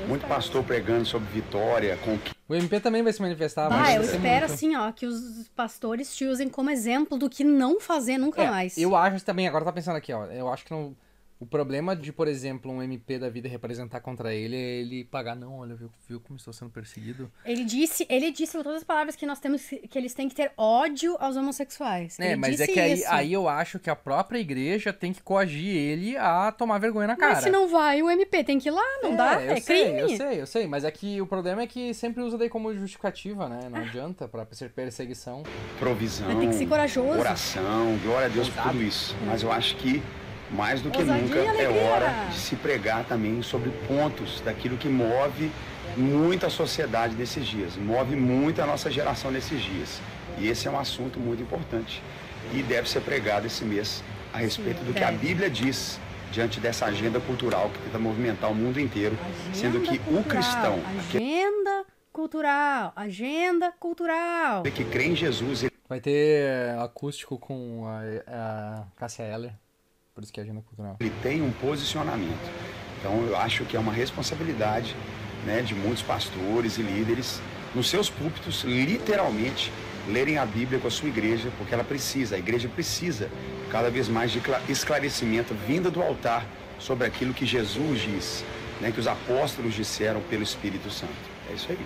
Muito pastor pregando sobre vitória, com. O MP também vai se manifestar. Ah, eu espero muito. assim, ó, que os pastores te usem como exemplo do que não fazer nunca é, mais. Eu acho também, agora tá pensando aqui, ó, eu acho que não o problema de, por exemplo, um MP da vida representar contra ele é ele pagar, não, olha, viu, viu como estou sendo perseguido. Ele disse, ele disse com todas as palavras que nós temos que eles têm que ter ódio aos homossexuais. É, ele mas é que aí, aí, eu acho que a própria igreja tem que coagir ele a tomar vergonha na cara. Mas se não vai, o MP tem que ir lá, não é, dá, é sei, crime. Eu sei, eu sei, mas é que o problema é que sempre usa daí como justificativa, né? Não ah. adianta para ser perseguição. Provisão. tem que ser corajoso. Oração, glória a Deus por tudo isso. Mas eu acho que mais do que Ousadia nunca é hora de se pregar também sobre pontos daquilo que move muita sociedade nesses dias, move muito a nossa geração nesses dias. E esse é um assunto muito importante e deve ser pregado esse mês a respeito Sim, do que deve. a é. Bíblia diz diante dessa agenda cultural que tenta movimentar o mundo inteiro, agenda sendo que cultural, o cristão, agenda cultural, agenda cultural, que crê em Jesus, ele... vai ter acústico com a, a Cássia Heller. Por isso que é agenda cultural. Ele tem um posicionamento. Então eu acho que é uma responsabilidade né, de muitos pastores e líderes nos seus púlpitos, literalmente, lerem a Bíblia com a sua igreja, porque ela precisa, a igreja precisa cada vez mais de esclarecimento vinda do altar sobre aquilo que Jesus diz, né, que os apóstolos disseram pelo Espírito Santo. É isso aí.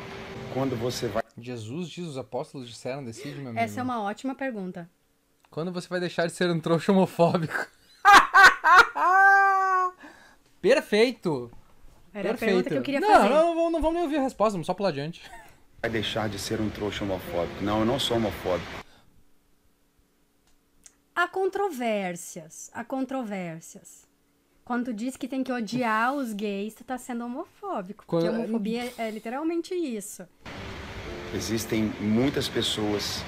Quando você vai. Jesus diz, os apóstolos disseram, decide, meu amigo. Essa é uma ótima pergunta. Quando você vai deixar de ser um trouxa homofóbico? Perfeito! Era Perfeito. a pergunta que eu queria não, fazer. Não, não, vamos nem ouvir a resposta, vamos só pular adiante. Vai deixar de ser um trouxa homofóbico. Não, eu não sou homofóbico. Há controvérsias, há controvérsias. Quando tu diz que tem que odiar os gays, tu tá sendo homofóbico. Porque homofobia é, é literalmente isso. Existem muitas pessoas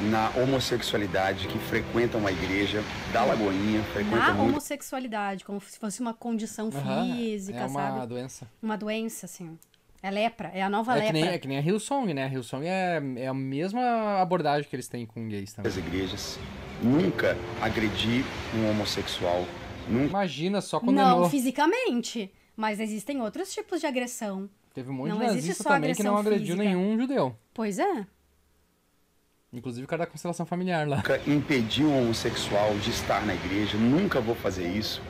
na homossexualidade que frequentam a igreja da Lagoinha, na muito... homossexualidade, como se fosse uma condição uhum, física, é uma sabe? uma doença. Uma doença, assim. É lepra, é a nova é lepra. Que nem, é que nem a Hillsong, né? A Hillsong é, é a mesma abordagem que eles têm com gays também. As igrejas nunca agredi um homossexual. Nunca... Imagina, só quando Não fisicamente, mas existem outros tipos de agressão. Teve um monte não de nazista também que não agrediu física. nenhum judeu. Pois é. Inclusive o cara da constelação familiar lá. Impedir um homossexual de estar na igreja, nunca vou fazer isso.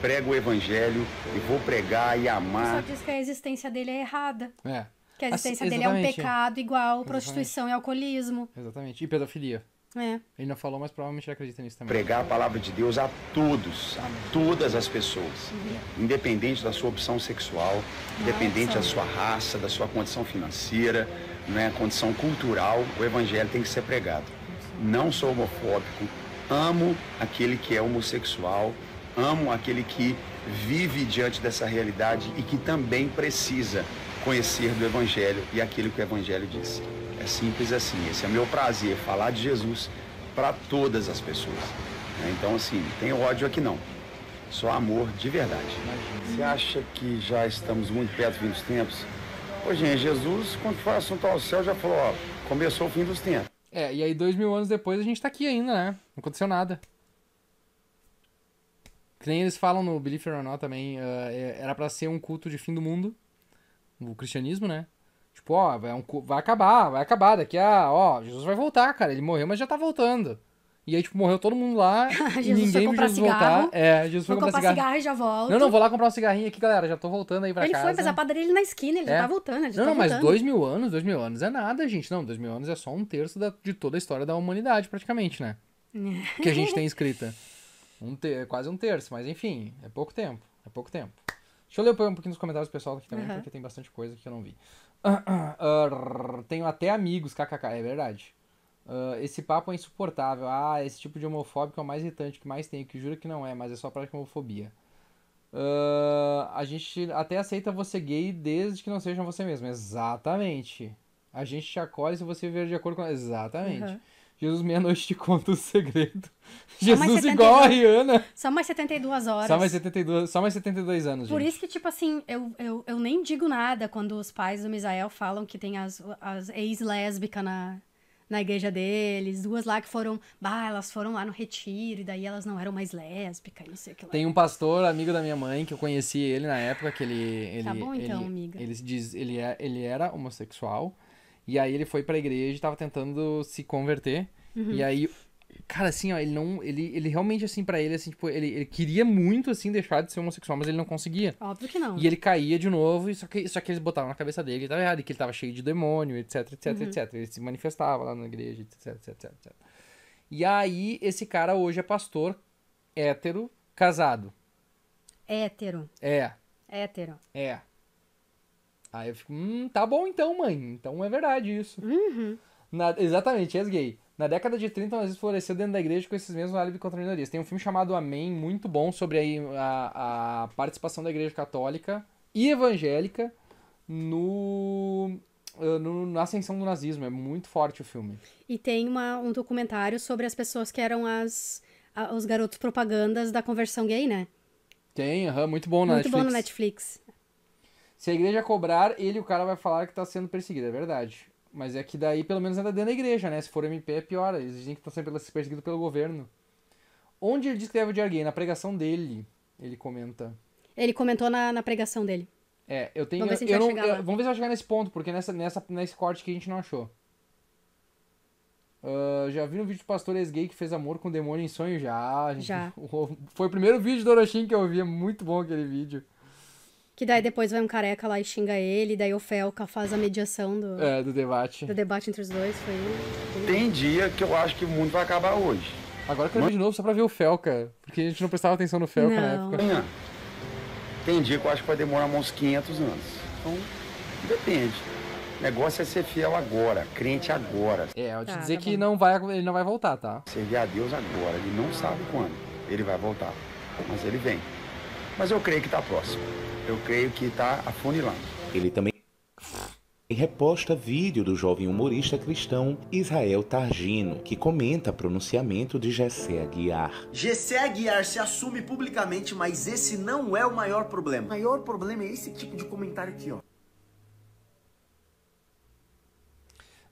Prego o evangelho e vou pregar e amar. só diz que a existência dele é errada. É. Que a assim, existência assim, dele é um é. pecado igual prostituição exatamente. e alcoolismo. Exatamente. E pedofilia. É. Ele não falou, mas provavelmente ele acredita nisso também. Pregar a palavra de Deus a todos, a todas as pessoas. Uhum. Independente da sua opção sexual, Nossa. independente da sua raça, da sua condição financeira né, condição cultural, o evangelho tem que ser pregado. Não sou homofóbico, amo aquele que é homossexual, amo aquele que vive diante dessa realidade e que também precisa conhecer do evangelho e aquilo que o evangelho diz. É simples assim. Esse é meu prazer, falar de Jesus para todas as pessoas. Né? Então, assim, tem ódio aqui não. Só amor de verdade. Você acha que já estamos muito perto do fim dos tempos? Hoje em Jesus, quando foi assunto ao céu, já falou, ó, começou o fim dos tempos. É, e aí dois mil anos depois a gente tá aqui ainda, né? Não aconteceu nada. Que nem eles falam no Believe It or Not também, uh, era para ser um culto de fim do mundo, o cristianismo, né? Tipo, ó, vai, um, vai acabar, vai acabar daqui a, ó, Jesus vai voltar, cara, ele morreu, mas já tá voltando. E aí, tipo, morreu todo mundo lá. (laughs) Jesus ninguém foi comprar cigarro. voltar. É, Jesus foi comprar, comprar cigarro. cigarro e já volta. Não, não, vou lá comprar um cigarrinho aqui, galera. Já tô voltando aí pra ele casa. Ele foi, mas a padaria ele na esquina, ele é. já tá voltando. Ele não, tá não, voltando. mas dois mil anos, dois mil anos é nada, gente. Não, dois mil anos é só um terço da, de toda a história da humanidade, praticamente, né? (laughs) que a gente tem escrita. Um ter, é quase um terço, mas enfim, é pouco tempo. É pouco tempo. Deixa eu ler um pouquinho nos comentários do pessoal aqui também, uhum. porque tem bastante coisa que eu não vi. Uh, uh, uh, tenho até amigos, kkk, é verdade. Uh, esse papo é insuportável. Ah, esse tipo de homofóbico é o mais irritante que mais tem, que juro que não é, mas é só prática homofobia. Uh, a gente até aceita você gay desde que não seja você mesmo. Exatamente. A gente te acolhe se você viver de acordo com. Exatamente. Uhum. Jesus meia-noite te conta o segredo. Jesus igual Ana a Rihanna. Só mais 72 horas. Só mais 72, só mais 72 anos, Por gente. isso que, tipo assim, eu, eu, eu nem digo nada quando os pais do Misael falam que tem as, as ex-lésbicas na, na igreja deles, duas lá que foram, bah, elas foram lá no retiro, e daí elas não eram mais lésbicas, não sei o que lá. Tem um pastor, amigo da minha mãe, que eu conheci ele na época, que ele. ele tá bom então, ele, amiga. Ele, diz, ele, é, ele era homossexual, e aí ele foi pra igreja e tava tentando se converter. Uhum. E aí Cara, assim, ó, ele não. Ele, ele realmente, assim, para ele, assim, tipo, ele, ele queria muito, assim, deixar de ser homossexual, mas ele não conseguia. Óbvio que não. E ele caía de novo, só que, só que eles botavam na cabeça dele que tava errado, e que ele tava cheio de demônio, etc, etc, uhum. etc. Ele se manifestava lá na igreja, etc, etc, etc. E aí, esse cara hoje é pastor hétero, casado. Hétero. É. Hétero. É. Aí eu fico, hum, tá bom então, mãe. Então é verdade isso. Uhum. Na, exatamente, é gay. Na década de 30, o nazismo floresceu dentro da igreja com esses mesmos árabes contra minorias. Tem um filme chamado Amém, muito bom, sobre a, a participação da igreja católica e evangélica no, eh, no, na ascensão do nazismo. É muito forte o filme. E tem uma, um documentário sobre as pessoas que eram as, a, os garotos propagandas da conversão gay, né? Tem, uhum, muito bom na muito Netflix. Muito bom no Netflix. Se a igreja cobrar, ele, o cara vai falar que está sendo perseguido, é verdade. Mas é que daí pelo menos ainda dentro da igreja, né? Se for MP é pior. Eles dizem que estão sendo perseguidos pelo governo. Onde ele descreve o diário gay? Na pregação dele, ele comenta. Ele comentou na, na pregação dele. É, eu tenho. Vamos ver se, eu não, eu, vamos ver se vai chegar nesse ponto, porque nessa, nessa, nesse corte que a gente não achou. Uh, já vi um vídeo do pastor ex-gay que fez amor com o demônio em sonho? Já. Gente, já. (laughs) Foi o primeiro vídeo do Orochim que eu vi, é muito bom aquele vídeo. Que daí depois vai um careca lá e xinga ele, daí o Felca faz a mediação do... É, do debate. Do debate entre os dois, foi... Tem dia que eu acho que o mundo vai acabar hoje. Agora que eu olhei de novo só pra ver o Felca, porque a gente não prestava atenção no Felca não. na época. Amanhã. Tem dia que eu acho que vai demorar uns 500 anos. Então, depende. O negócio é ser fiel agora, crente agora. É, eu te tá, dizer tá que não vai, ele não vai voltar, tá? Servir a Deus agora, ele não sabe quando ele vai voltar, mas ele vem. Mas eu creio que tá próximo eu creio que está afunilando. Ele também reposta vídeo do jovem humorista cristão Israel Targino, que comenta pronunciamento de Gessé Aguiar. Gessé Aguiar se assume publicamente, mas esse não é o maior problema. O maior problema é esse tipo de comentário aqui, ó.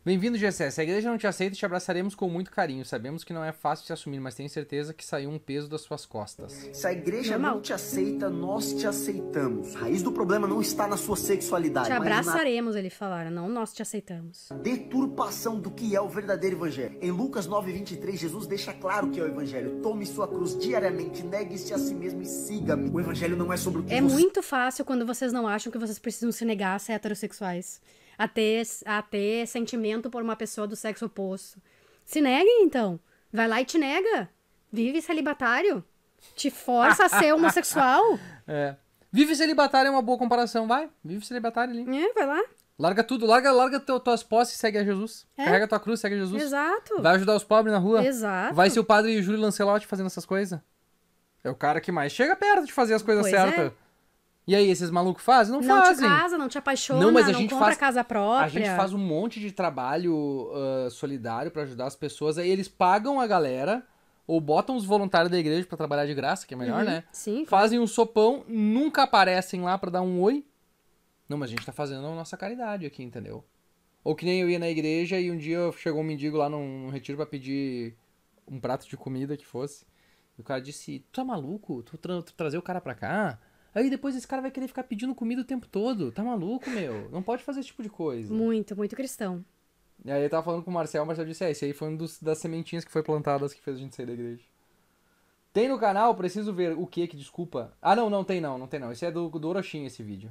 Bem-vindo, GC. Se a igreja não te aceita, te abraçaremos com muito carinho. Sabemos que não é fácil te assumir, mas tenho certeza que saiu um peso das suas costas. Se a igreja não te aceita, nós te aceitamos. A raiz do problema não está na sua sexualidade. Te abraçaremos, na... ele falara, não nós te aceitamos. Deturpação do que é o verdadeiro evangelho. Em Lucas 9, 23, Jesus deixa claro que é o evangelho. Tome sua cruz diariamente, negue-se a si mesmo e siga-me. O evangelho não é sobre o que É você... muito fácil quando vocês não acham que vocês precisam se negar a ser heterossexuais a ter, a ter sentimento por uma pessoa do sexo oposto. Se nega, então. Vai lá e te nega. Vive celibatário. Te força a ser (laughs) homossexual. É. Vive celibatário é uma boa comparação, vai. Vive celibatário ali. É, vai lá. Larga tudo, larga, larga tuas posses e segue a Jesus. É? Carrega tua cruz, segue a Jesus. Exato. Vai ajudar os pobres na rua. Exato. Vai ser o padre Júlio Lancelotti fazendo essas coisas. É o cara que mais chega perto de fazer as coisas pois é. certas. É. E aí, esses malucos fazem? Não, não fazem. Não te casa, não te apaixona, não, mas a não gente compra faz, casa própria. A gente faz um monte de trabalho uh, solidário para ajudar as pessoas. Aí eles pagam a galera ou botam os voluntários da igreja para trabalhar de graça, que é melhor, uhum, né? Sim. Fazem um sopão, nunca aparecem lá para dar um oi. Não, mas a gente tá fazendo a nossa caridade aqui, entendeu? Ou que nem eu ia na igreja e um dia chegou um mendigo lá num retiro para pedir um prato de comida que fosse. E o cara disse: Tu é maluco? Tu, tra tu trazer o cara pra cá? Aí depois esse cara vai querer ficar pedindo comida o tempo todo. Tá maluco, meu? Não pode fazer esse tipo de coisa. Muito, muito cristão. E aí eu tava falando com o Marcel, o Marcel disse, é, esse aí foi um dos, das sementinhas que foi plantadas que fez a gente sair da igreja. Tem no canal, preciso ver o que que, desculpa. Ah, não, não tem não, não tem não. Esse é do, do esse vídeo.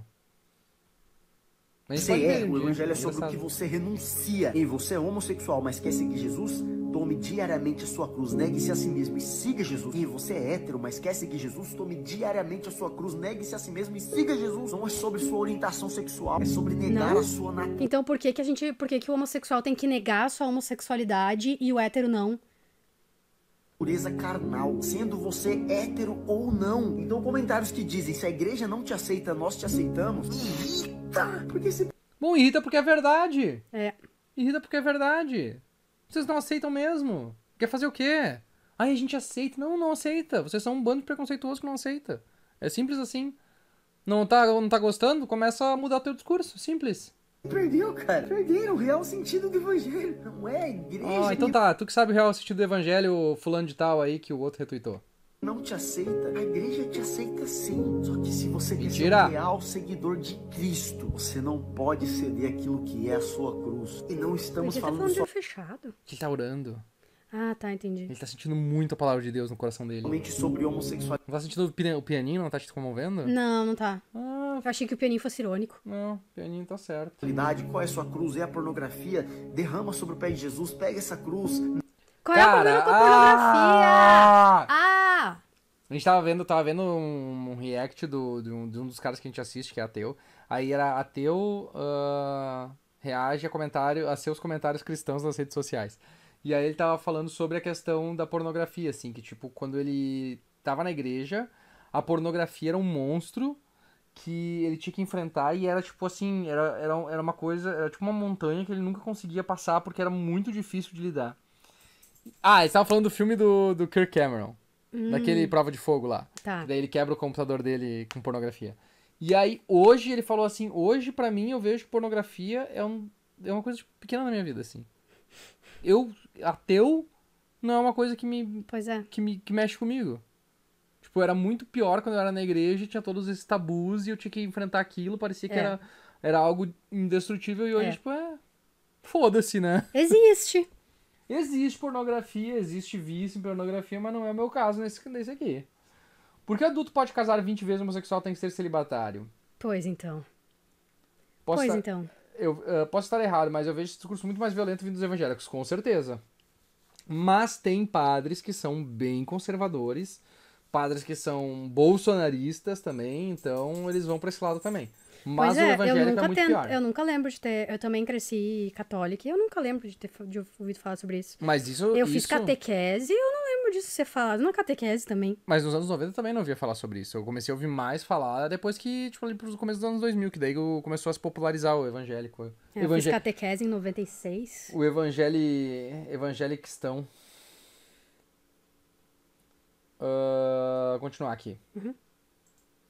Mas você é, o evangelho é, é sobre o que você renuncia. E você é homossexual, mas quer seguir Jesus? Tome diariamente a sua cruz, negue-se a si mesmo e siga Jesus. E você é hétero, mas quer seguir Jesus? Tome diariamente a sua cruz, negue-se a si mesmo e siga Jesus. Não é sobre sua orientação sexual, é sobre negar não. a sua natureza. Então por que, que a gente. Por que, que o homossexual tem que negar a sua homossexualidade e o hétero não? pureza carnal, sendo você hétero ou não. Então, comentários que dizem se a igreja não te aceita, nós te aceitamos, irrita. Porque se... Bom, irrita porque é verdade. É. Irrita porque é verdade. Vocês não aceitam mesmo. Quer fazer o quê? Aí a gente aceita. Não, não aceita. Vocês são um bando de preconceituoso que não aceita. É simples assim. Não tá, não tá gostando? Começa a mudar teu discurso. Simples. Perdeu, cara. Perderam o real sentido do evangelho. Não é igreja. Ah, então tá. Tu que sabe o real sentido do evangelho, fulano de tal aí que o outro retweetou não te aceita, a igreja te aceita sim. Só que se você Mentira. quer ser um real seguidor de Cristo, você não pode ceder aquilo que é a sua cruz. E não estamos ele falando tá falando só... fechado. Que ele tá orando. Ah, tá, entendi. Ele tá sentindo muito a palavra de Deus no coração dele. Somente sobre homossexualidade. Não tá sentindo o pianinho? Não tá te comovendo? Não, não tá. Ah, eu achei que o pianinho fosse irônico. Não, o pianinho tá certo. Qual é a sua cruz? É a pornografia? Derrama sobre o pé de Jesus, pega essa cruz. Qual é Cara, é o problema com a pornografia? Ah! ah! A gente tava vendo, tava vendo um, um react do, de, um, de, um, dos caras que a gente assiste, que é ateu. Aí era ateu uh, reage a, comentário, a seus comentários cristãos nas redes sociais. E aí ele tava falando sobre a questão da pornografia, assim, que tipo, quando ele tava na igreja, a pornografia era um monstro que ele tinha que enfrentar e era tipo assim, era, era, era uma coisa, era tipo uma montanha que ele nunca conseguia passar porque era muito difícil de lidar. Ah, ele estavam falando do filme do, do Kirk Cameron, hum. daquele Prova de Fogo lá. Tá. Daí ele quebra o computador dele com pornografia. E aí hoje ele falou assim, hoje para mim eu vejo que pornografia é, um, é uma coisa tipo, pequena na minha vida, assim. Eu, ateu, não é uma coisa que me, pois é. que me que mexe comigo. Tipo, era muito pior quando eu era na igreja, tinha todos esses tabus e eu tinha que enfrentar aquilo, parecia que é. era, era algo indestrutível e hoje, é. tipo, é. Foda-se, né? Existe. existe pornografia, existe vício em pornografia, mas não é o meu caso nesse, nesse aqui. Por que adulto pode casar 20 vezes homossexual tem que ser celibatário? Pois então. Posso pois então. Eu uh, posso estar errado, mas eu vejo esse discurso muito mais violento vindo dos evangélicos, com certeza. Mas tem padres que são bem conservadores padres que são bolsonaristas também, então eles vão para esse lado também. Mas é, o evangélico é muito tento, pior. Eu nunca lembro de ter. Eu também cresci católica e eu nunca lembro de ter de ouvido falar sobre isso. Mas isso. Eu isso... fiz catequese e eu não lembro disso ser falado. Na catequese também. Mas nos anos 90 eu também não ouvia falar sobre isso. Eu comecei a ouvir mais falar depois que, tipo, ali pro começo dos anos 2000, que daí começou a se popularizar o evangélico. É, eu Evangel... fiz catequese em 96. O evangélico, evangélico cristão. Ah, continuar aqui. Uhum.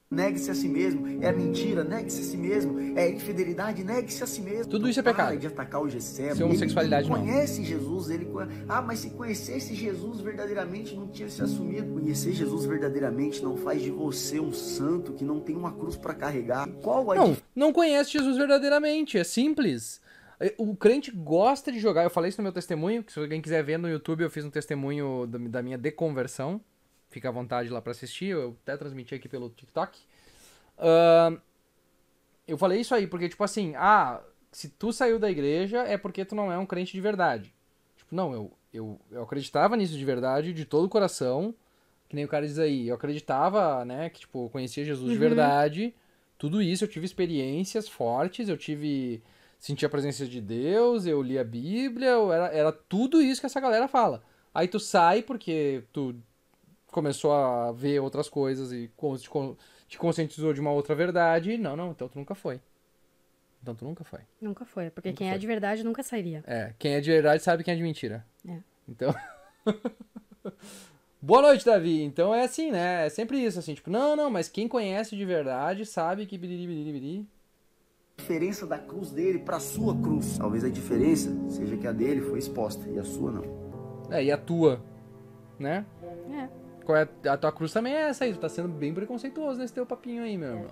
Negue-se a si mesmo, é mentira, negue-se a si mesmo, é infidelidade, negue-se a si mesmo. Tudo isso é pecado. Para de atacar o Gessé. homossexualidade ele conhece Jesus, ele Ah, mas se conhecesse Jesus verdadeiramente não tinha se assumido. Conhecer Jesus verdadeiramente não faz de você um santo que não tem uma cruz para carregar. Qual a Não, não conhece Jesus verdadeiramente, é simples. É, o crente gosta de jogar. Eu falei isso no meu testemunho, que se alguém quiser ver no YouTube, eu fiz um testemunho da minha deconversão fica à vontade lá para assistir. Eu até transmiti aqui pelo TikTok. Uh, eu falei isso aí porque, tipo assim, ah, se tu saiu da igreja é porque tu não é um crente de verdade. Tipo, não, eu, eu, eu acreditava nisso de verdade, de todo o coração. Que nem o cara diz aí, eu acreditava, né, que, tipo, eu conhecia Jesus uhum. de verdade. Tudo isso, eu tive experiências fortes, eu tive. Senti a presença de Deus, eu li a Bíblia, eu era, era tudo isso que essa galera fala. Aí tu sai porque tu começou a ver outras coisas e te conscientizou de uma outra verdade. Não, não, então tu nunca foi. Então tu nunca foi. Nunca foi, porque nunca quem é foi. é de verdade nunca sairia. É, quem é de verdade sabe quem é de mentira. É. Então. (laughs) Boa noite, Davi. Então é assim, né? É sempre isso, assim, tipo, não, não, mas quem conhece de verdade sabe que biriri, A diferença da cruz dele para sua cruz. Talvez a diferença seja que a dele foi exposta e a sua não. É, e a tua, né? É qual é a tua cruz também é essa aí. Tu tá sendo bem preconceituoso nesse teu papinho aí, meu é. irmão.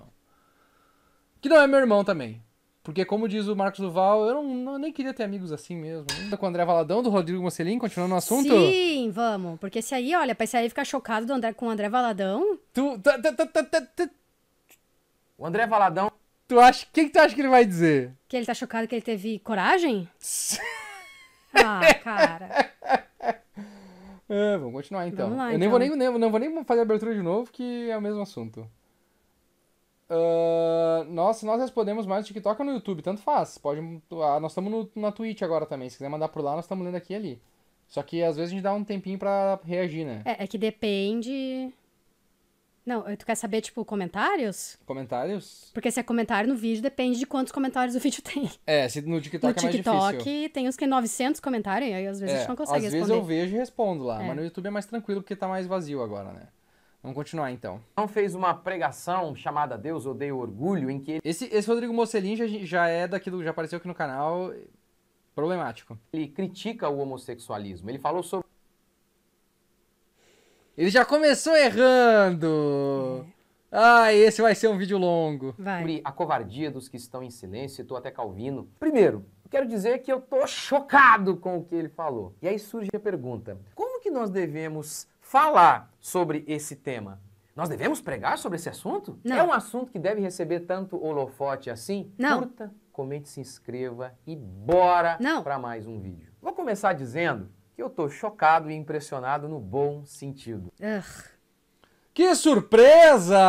Que não é meu irmão também. Porque, como diz o Marcos Duval, eu não, nem queria ter amigos assim mesmo. Ainda com o André Valadão, do Rodrigo Mocelin, continuando o assunto? Sim, vamos. Porque se aí, olha, pra esse aí ficar chocado do André, com o André Valadão. Tu. tu, tu, tu o André Valadão. Tu acha. O que, que tu acha que ele vai dizer? Que ele tá chocado que ele teve coragem? (laughs) ah, cara. É, vamos continuar então. Vamos lá, eu então. Nem, vou então. nem, nem, não vou nem fazer abertura de novo, que é o mesmo assunto. Uh, ah, nós, nós respondemos mais no TikTok ou no YouTube, tanto faz. Pode, ah, nós estamos na Twitch agora também. Se quiser mandar por lá, nós estamos lendo aqui e ali. Só que às vezes a gente dá um tempinho pra reagir, né? É, é que depende não, eh, tu quer saber, tipo, comentários? Comentários? Porque se é comentário no vídeo, depende de quantos comentários o (laughs) vídeo tem. É, se no TikTok, no TikTok é mais difícil. No TikTok tem uns que 900 comentários, aí às vezes é, a gente é, não consegue às responder. Às vezes eu vejo e respondo lá, é. mas no YouTube é mais tranquilo porque tá mais vazio agora, né? Vamos continuar então. Não fez uma pregação chamada Deus odeia o orgulho, em que ele... Esse, esse Rodrigo Mocelin já, já é daquilo, já apareceu aqui no canal, problemático. Ele critica o homossexualismo. Ele falou sobre ele já começou errando! É. Ah, esse vai ser um vídeo longo. Vai. Sobre a covardia dos que estão em silêncio, Estou até Calvino. Primeiro, quero dizer que eu tô chocado com o que ele falou. E aí surge a pergunta: como que nós devemos falar sobre esse tema? Nós devemos pregar sobre esse assunto? Não. É um assunto que deve receber tanto holofote assim? Não. Curta, comente, se inscreva e bora para mais um vídeo. Vou começar dizendo que eu tô chocado e impressionado no bom sentido. Que surpresa!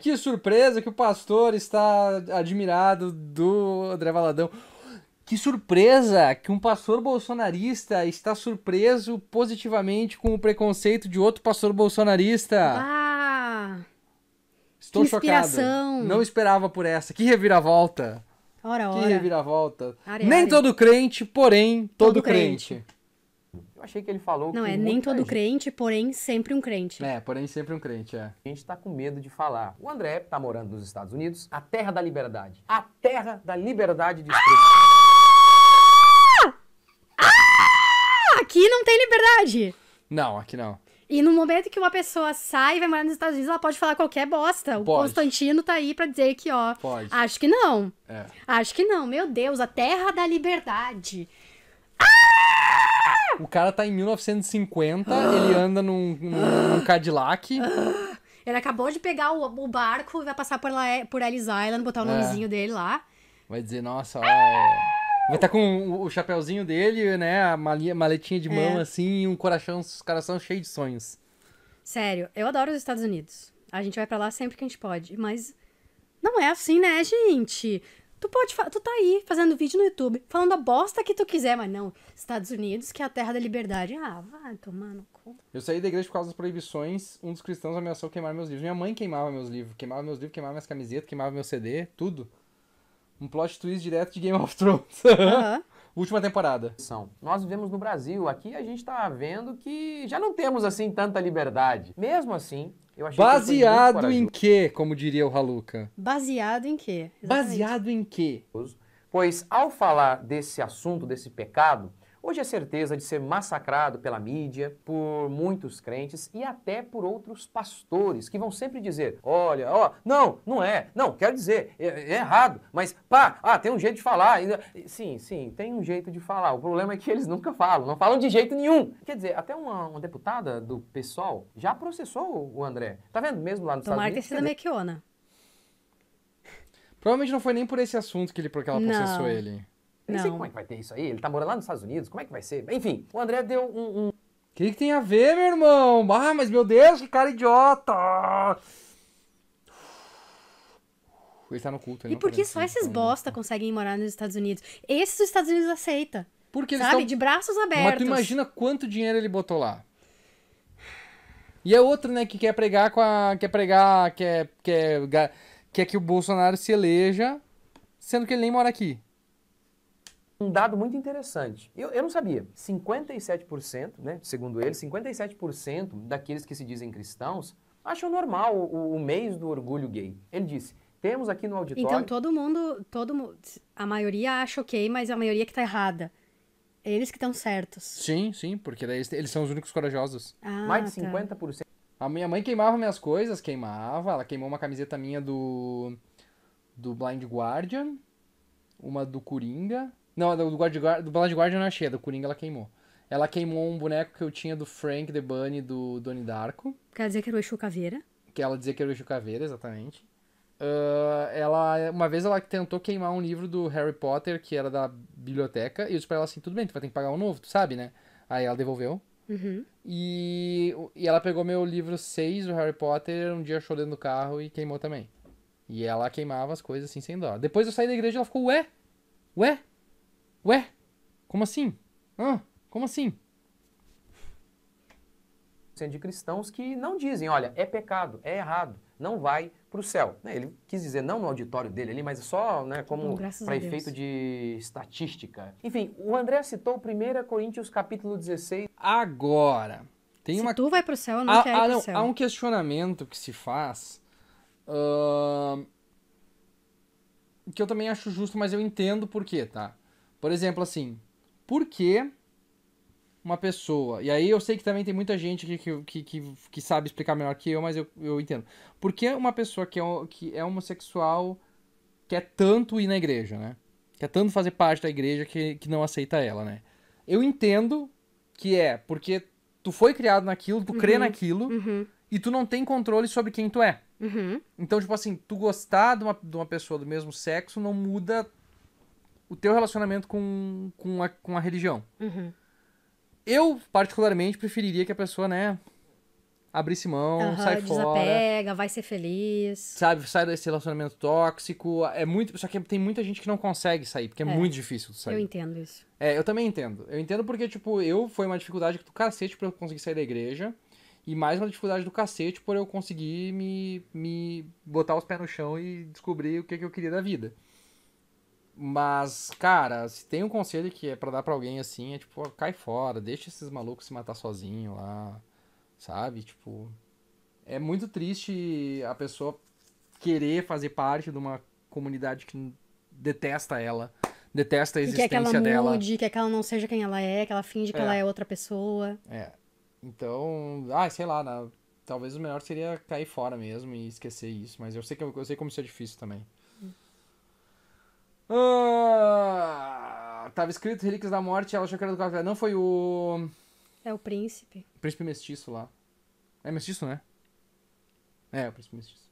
Que surpresa que o pastor está admirado do André Valadão. Que surpresa que um pastor bolsonarista está surpreso positivamente com o preconceito de outro pastor bolsonarista. Ah! Estou que inspiração. chocado. Não esperava por essa. Que reviravolta. Ora, ora. Que reviravolta. Are, are. Nem todo crente, porém todo, todo crente. crente. Eu achei que ele falou. Não, é nem todo gente. crente, porém sempre um crente. É, porém sempre um crente, é. A gente tá com medo de falar. O André tá morando nos Estados Unidos, a terra da liberdade. A terra da liberdade de expressão. Ah! ah! Aqui não tem liberdade. Não, aqui não. E no momento que uma pessoa sai e vai morar nos Estados Unidos, ela pode falar qualquer bosta. O Constantino tá aí pra dizer que, ó. Pode. Acho que não. É. Acho que não. Meu Deus, a terra da liberdade. O cara tá em 1950, ele anda num, num, num Cadillac. Ele acabou de pegar o, o barco, vai passar por, lá, por Ellis Island, botar o é. nomezinho dele lá. Vai dizer, nossa, ó. Vai estar tá com o chapéuzinho dele, né? A malinha, maletinha de mão, é. assim, e um coração, são cheios de sonhos. Sério, eu adoro os Estados Unidos. A gente vai para lá sempre que a gente pode. Mas não é assim, né, gente? Tu pode, tu tá aí fazendo vídeo no YouTube, falando a bosta que tu quiser, mas não, Estados Unidos, que é a terra da liberdade. Ah, vai tomar no cu. Eu saí da igreja por causa das proibições, um dos cristãos ameaçou queimar meus livros. Minha mãe queimava meus livros, queimava meus livros, queimava minhas camisetas, queimava meu CD, tudo. Um plot twist direto de Game of Thrones. Uhum. (laughs) Última temporada. São. Nós vivemos no Brasil, aqui a gente tá vendo que já não temos assim tanta liberdade. Mesmo assim, Baseado que em quê, como diria o Haluca? Baseado em quê? Exatamente. Baseado em quê? Pois, ao falar desse assunto, desse pecado, Hoje é certeza de ser massacrado pela mídia, por muitos crentes e até por outros pastores que vão sempre dizer: olha, ó, não, não é, não, quer dizer, é, é errado, mas pá, ah, tem um jeito de falar. Sim, sim, tem um jeito de falar. O problema é que eles nunca falam, não falam de jeito nenhum. Quer dizer, até uma, uma deputada do PSOL já processou o André. Tá vendo mesmo lá no Tomara Estados Unidos? Tomara ter mequiona. Provavelmente não foi nem por esse assunto que, ele, que ela processou não. ele não sei como é que vai ter isso aí. Ele tá morando lá nos Estados Unidos, como é que vai ser? Enfim, o André deu um. um... Que, que tem a ver, meu irmão? Ah, mas meu Deus, que cara idiota! Ele tá no culto. E por que só esses bosta conseguem morar nos Estados Unidos? Esses os Estados Unidos aceita. Porque eles Sabe? Tão... De braços abertos. Mas tu imagina quanto dinheiro ele botou lá. E é outro, né, que quer pregar com a... Quer pregar... Quer, quer, quer que o Bolsonaro se eleja, sendo que ele nem mora aqui um dado muito interessante. Eu, eu não sabia. 57%, né, segundo ele, 57% daqueles que se dizem cristãos acham normal o, o mês do orgulho gay. Ele disse: temos aqui no auditório. Então todo mundo, todo a maioria acha ok, mas a maioria que está errada. Eles que estão certos. Sim, sim, porque daí eles, eles são os únicos corajosos. Ah, Mais de tá. 50%. A minha mãe queimava minhas coisas, queimava. Ela queimou uma camiseta minha do do Blind Guardian, uma do Coringa, não, do, Guard, do guarda Guardian eu não achei, do Coringa ela queimou. Ela queimou um boneco que eu tinha do Frank The Bunny do Doni Darko. Quer dizer que era o Exu Caveira. Que ela dizia que era o Exu Caveira, exatamente. Uh, ela, uma vez ela tentou queimar um livro do Harry Potter, que era da biblioteca, e eu disse pra ela assim, tudo bem, tu vai ter que pagar um novo, tu sabe, né? Aí ela devolveu. Uhum. E, e ela pegou meu livro 6 do Harry Potter, um dia achou dentro do carro e queimou também. E ela queimava as coisas assim sem dó. Depois eu saí da igreja e ela ficou, ué? Ué? Ué? Como assim? Hã? Como assim? de cristãos que não dizem, olha, é pecado, é errado, não vai para o céu. Né, ele quis dizer não no auditório dele ali, mas é só né, como para efeito de estatística. Enfim, o André citou 1 Coríntios capítulo 16. Agora, tem se uma... tu vai para o céu, eu não há, quero há, ir não, céu. Há um questionamento que se faz... Uh... Que eu também acho justo, mas eu entendo por quê, tá? Por exemplo, assim, por que uma pessoa. E aí eu sei que também tem muita gente que, que, que, que sabe explicar melhor que eu, mas eu, eu entendo. Por que uma pessoa que é, que é homossexual quer tanto ir na igreja, né? Quer tanto fazer parte da igreja que, que não aceita ela, né? Eu entendo que é porque tu foi criado naquilo, tu uhum, crê naquilo, uhum. e tu não tem controle sobre quem tu é. Uhum. Então, tipo assim, tu gostar de uma, de uma pessoa do mesmo sexo não muda o teu relacionamento com, com, a, com a religião. Uhum. Eu, particularmente, preferiria que a pessoa, né, abrisse mão, uhum, sai desapega, fora. Desapega, vai ser feliz. Sabe, sai desse relacionamento tóxico. É muito, só que tem muita gente que não consegue sair, porque é, é muito difícil sair. Eu entendo isso. É, eu também entendo. Eu entendo porque, tipo, eu foi uma dificuldade do cacete pra eu conseguir sair da igreja. E mais uma dificuldade do cacete por eu conseguir me, me botar os pés no chão e descobrir o que, que eu queria da vida. Mas, cara, se tem um conselho que é para dar para alguém assim, é tipo, cai fora, deixa esses malucos se matar sozinho lá, sabe? Tipo, é muito triste a pessoa querer fazer parte de uma comunidade que detesta ela, detesta a existência dela. Que, que ela dela. que ela não seja quem ela é, que ela finge que é. ela é outra pessoa. É. Então, ah, sei lá, na... talvez o melhor seria cair fora mesmo e esquecer isso, mas eu sei que eu sei como isso é difícil também. Ah, tava escrito Relíquias da Morte, ela achou que era do café. Não, foi o. É o príncipe. príncipe mestiço lá. É mestiço, né? É, é o príncipe mestiço.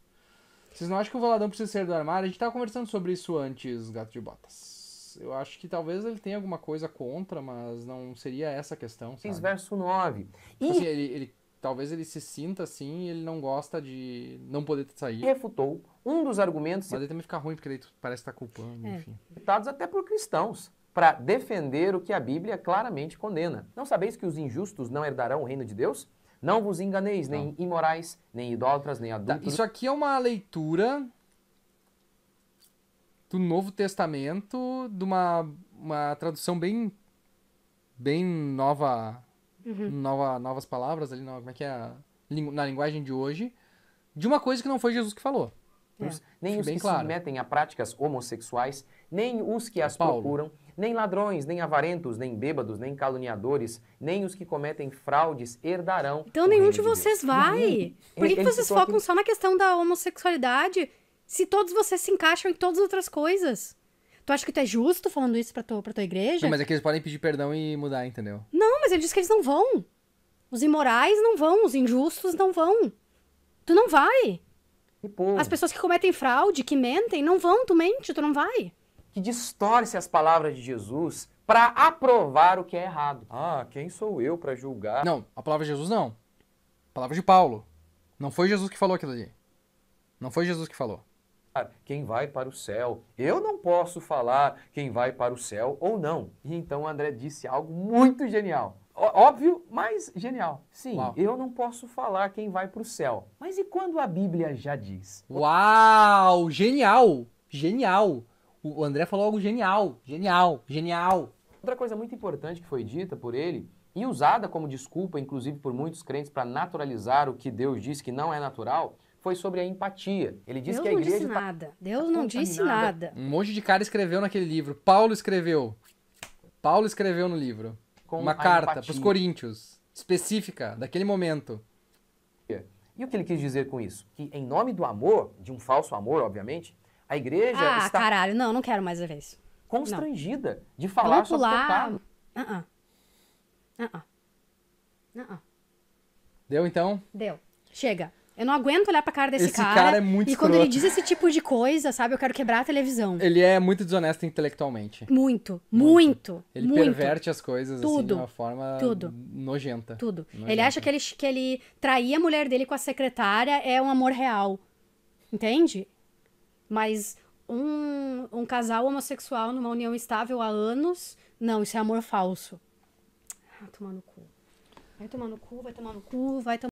Vocês não acham que o Valadão precisa ser do armário? A gente tava conversando sobre isso antes, Gato de Botas. Eu acho que talvez ele tenha alguma coisa contra, mas não seria essa a questão. Sabe? Verso 9. Tipo assim, ele, ele talvez ele se sinta assim e ele não gosta de não poder sair. Refutou um dos argumentos. Mas ele também fica ruim, porque ele parece estar culpando, é. enfim. Citados até por cristãos para defender o que a Bíblia claramente condena. Não sabeis que os injustos não herdarão o reino de Deus? Não vos enganeis, nem não. imorais, nem idólatras, nem tá, adultos. Isso aqui é uma leitura do Novo Testamento, de uma, uma tradução bem, bem nova uhum. nova, novas palavras ali, como é que é? Na linguagem de hoje, de uma coisa que não foi Jesus que falou. É. Nem os que claro. se metem a práticas homossexuais, nem os que é as Paulo. procuram, nem ladrões, nem avarentos, nem bêbados, nem caluniadores, nem os que cometem fraudes herdarão. Então nenhum de vocês Deus. vai. Por que, que vocês focam aqui... só na questão da homossexualidade? Se todos vocês se encaixam em todas as outras coisas. Tu acha que tu é justo falando isso pra, tua pra tua igreja? Não, mas é que eles podem pedir perdão e mudar, entendeu? Não, mas ele disse que eles não vão. Os imorais não vão, os injustos não vão. Tu não vai. As pessoas que cometem fraude, que mentem, não vão, tu mente, tu não vai. Que distorce as palavras de Jesus para aprovar o que é errado. Ah, quem sou eu para julgar? Não, a palavra de Jesus não. A palavra de Paulo. Não foi Jesus que falou aquilo ali. Não foi Jesus que falou quem vai para o céu. Eu não posso falar quem vai para o céu ou não. E então André disse algo muito genial. Óbvio, mas genial. Sim, Uau. eu não posso falar quem vai para o céu. Mas e quando a Bíblia já diz? Uau! Genial! Genial! O André falou algo genial, genial, genial. Outra coisa muito importante que foi dita por ele e usada como desculpa, inclusive por muitos crentes, para naturalizar o que Deus diz que não é natural, foi sobre a empatia. Ele disse Deus que a igreja. Deus não disse tá nada. Deus não disse nada. Um monte de cara escreveu naquele livro. Paulo escreveu. Paulo escreveu no livro. Com uma carta para os coríntios, específica, daquele momento. E o que ele quis dizer com isso? Que em nome do amor, de um falso amor, obviamente, a igreja ah, está... caralho, não, não quero mais ver isso. Constrangida não. de falar Vamos pular... sobre pecado. Ah, ah. Ah, ah. Ah, ah. Deu então? Deu. Chega. Eu não aguento olhar pra cara desse esse cara. Esse cara é muito E escroto. quando ele diz esse tipo de coisa, sabe? Eu quero quebrar a televisão. Ele é muito desonesto intelectualmente. Muito. Muito. muito ele muito. perverte as coisas, Tudo. assim, de uma forma Tudo. nojenta. Tudo. Nojenta. Ele acha que ele, que ele trair a mulher dele com a secretária é um amor real. Entende? Mas um, um casal homossexual numa união estável há anos, não, isso é amor falso. Ah, tomar no cu. Vai tomar no cu, vai tomar no cu, vai tomar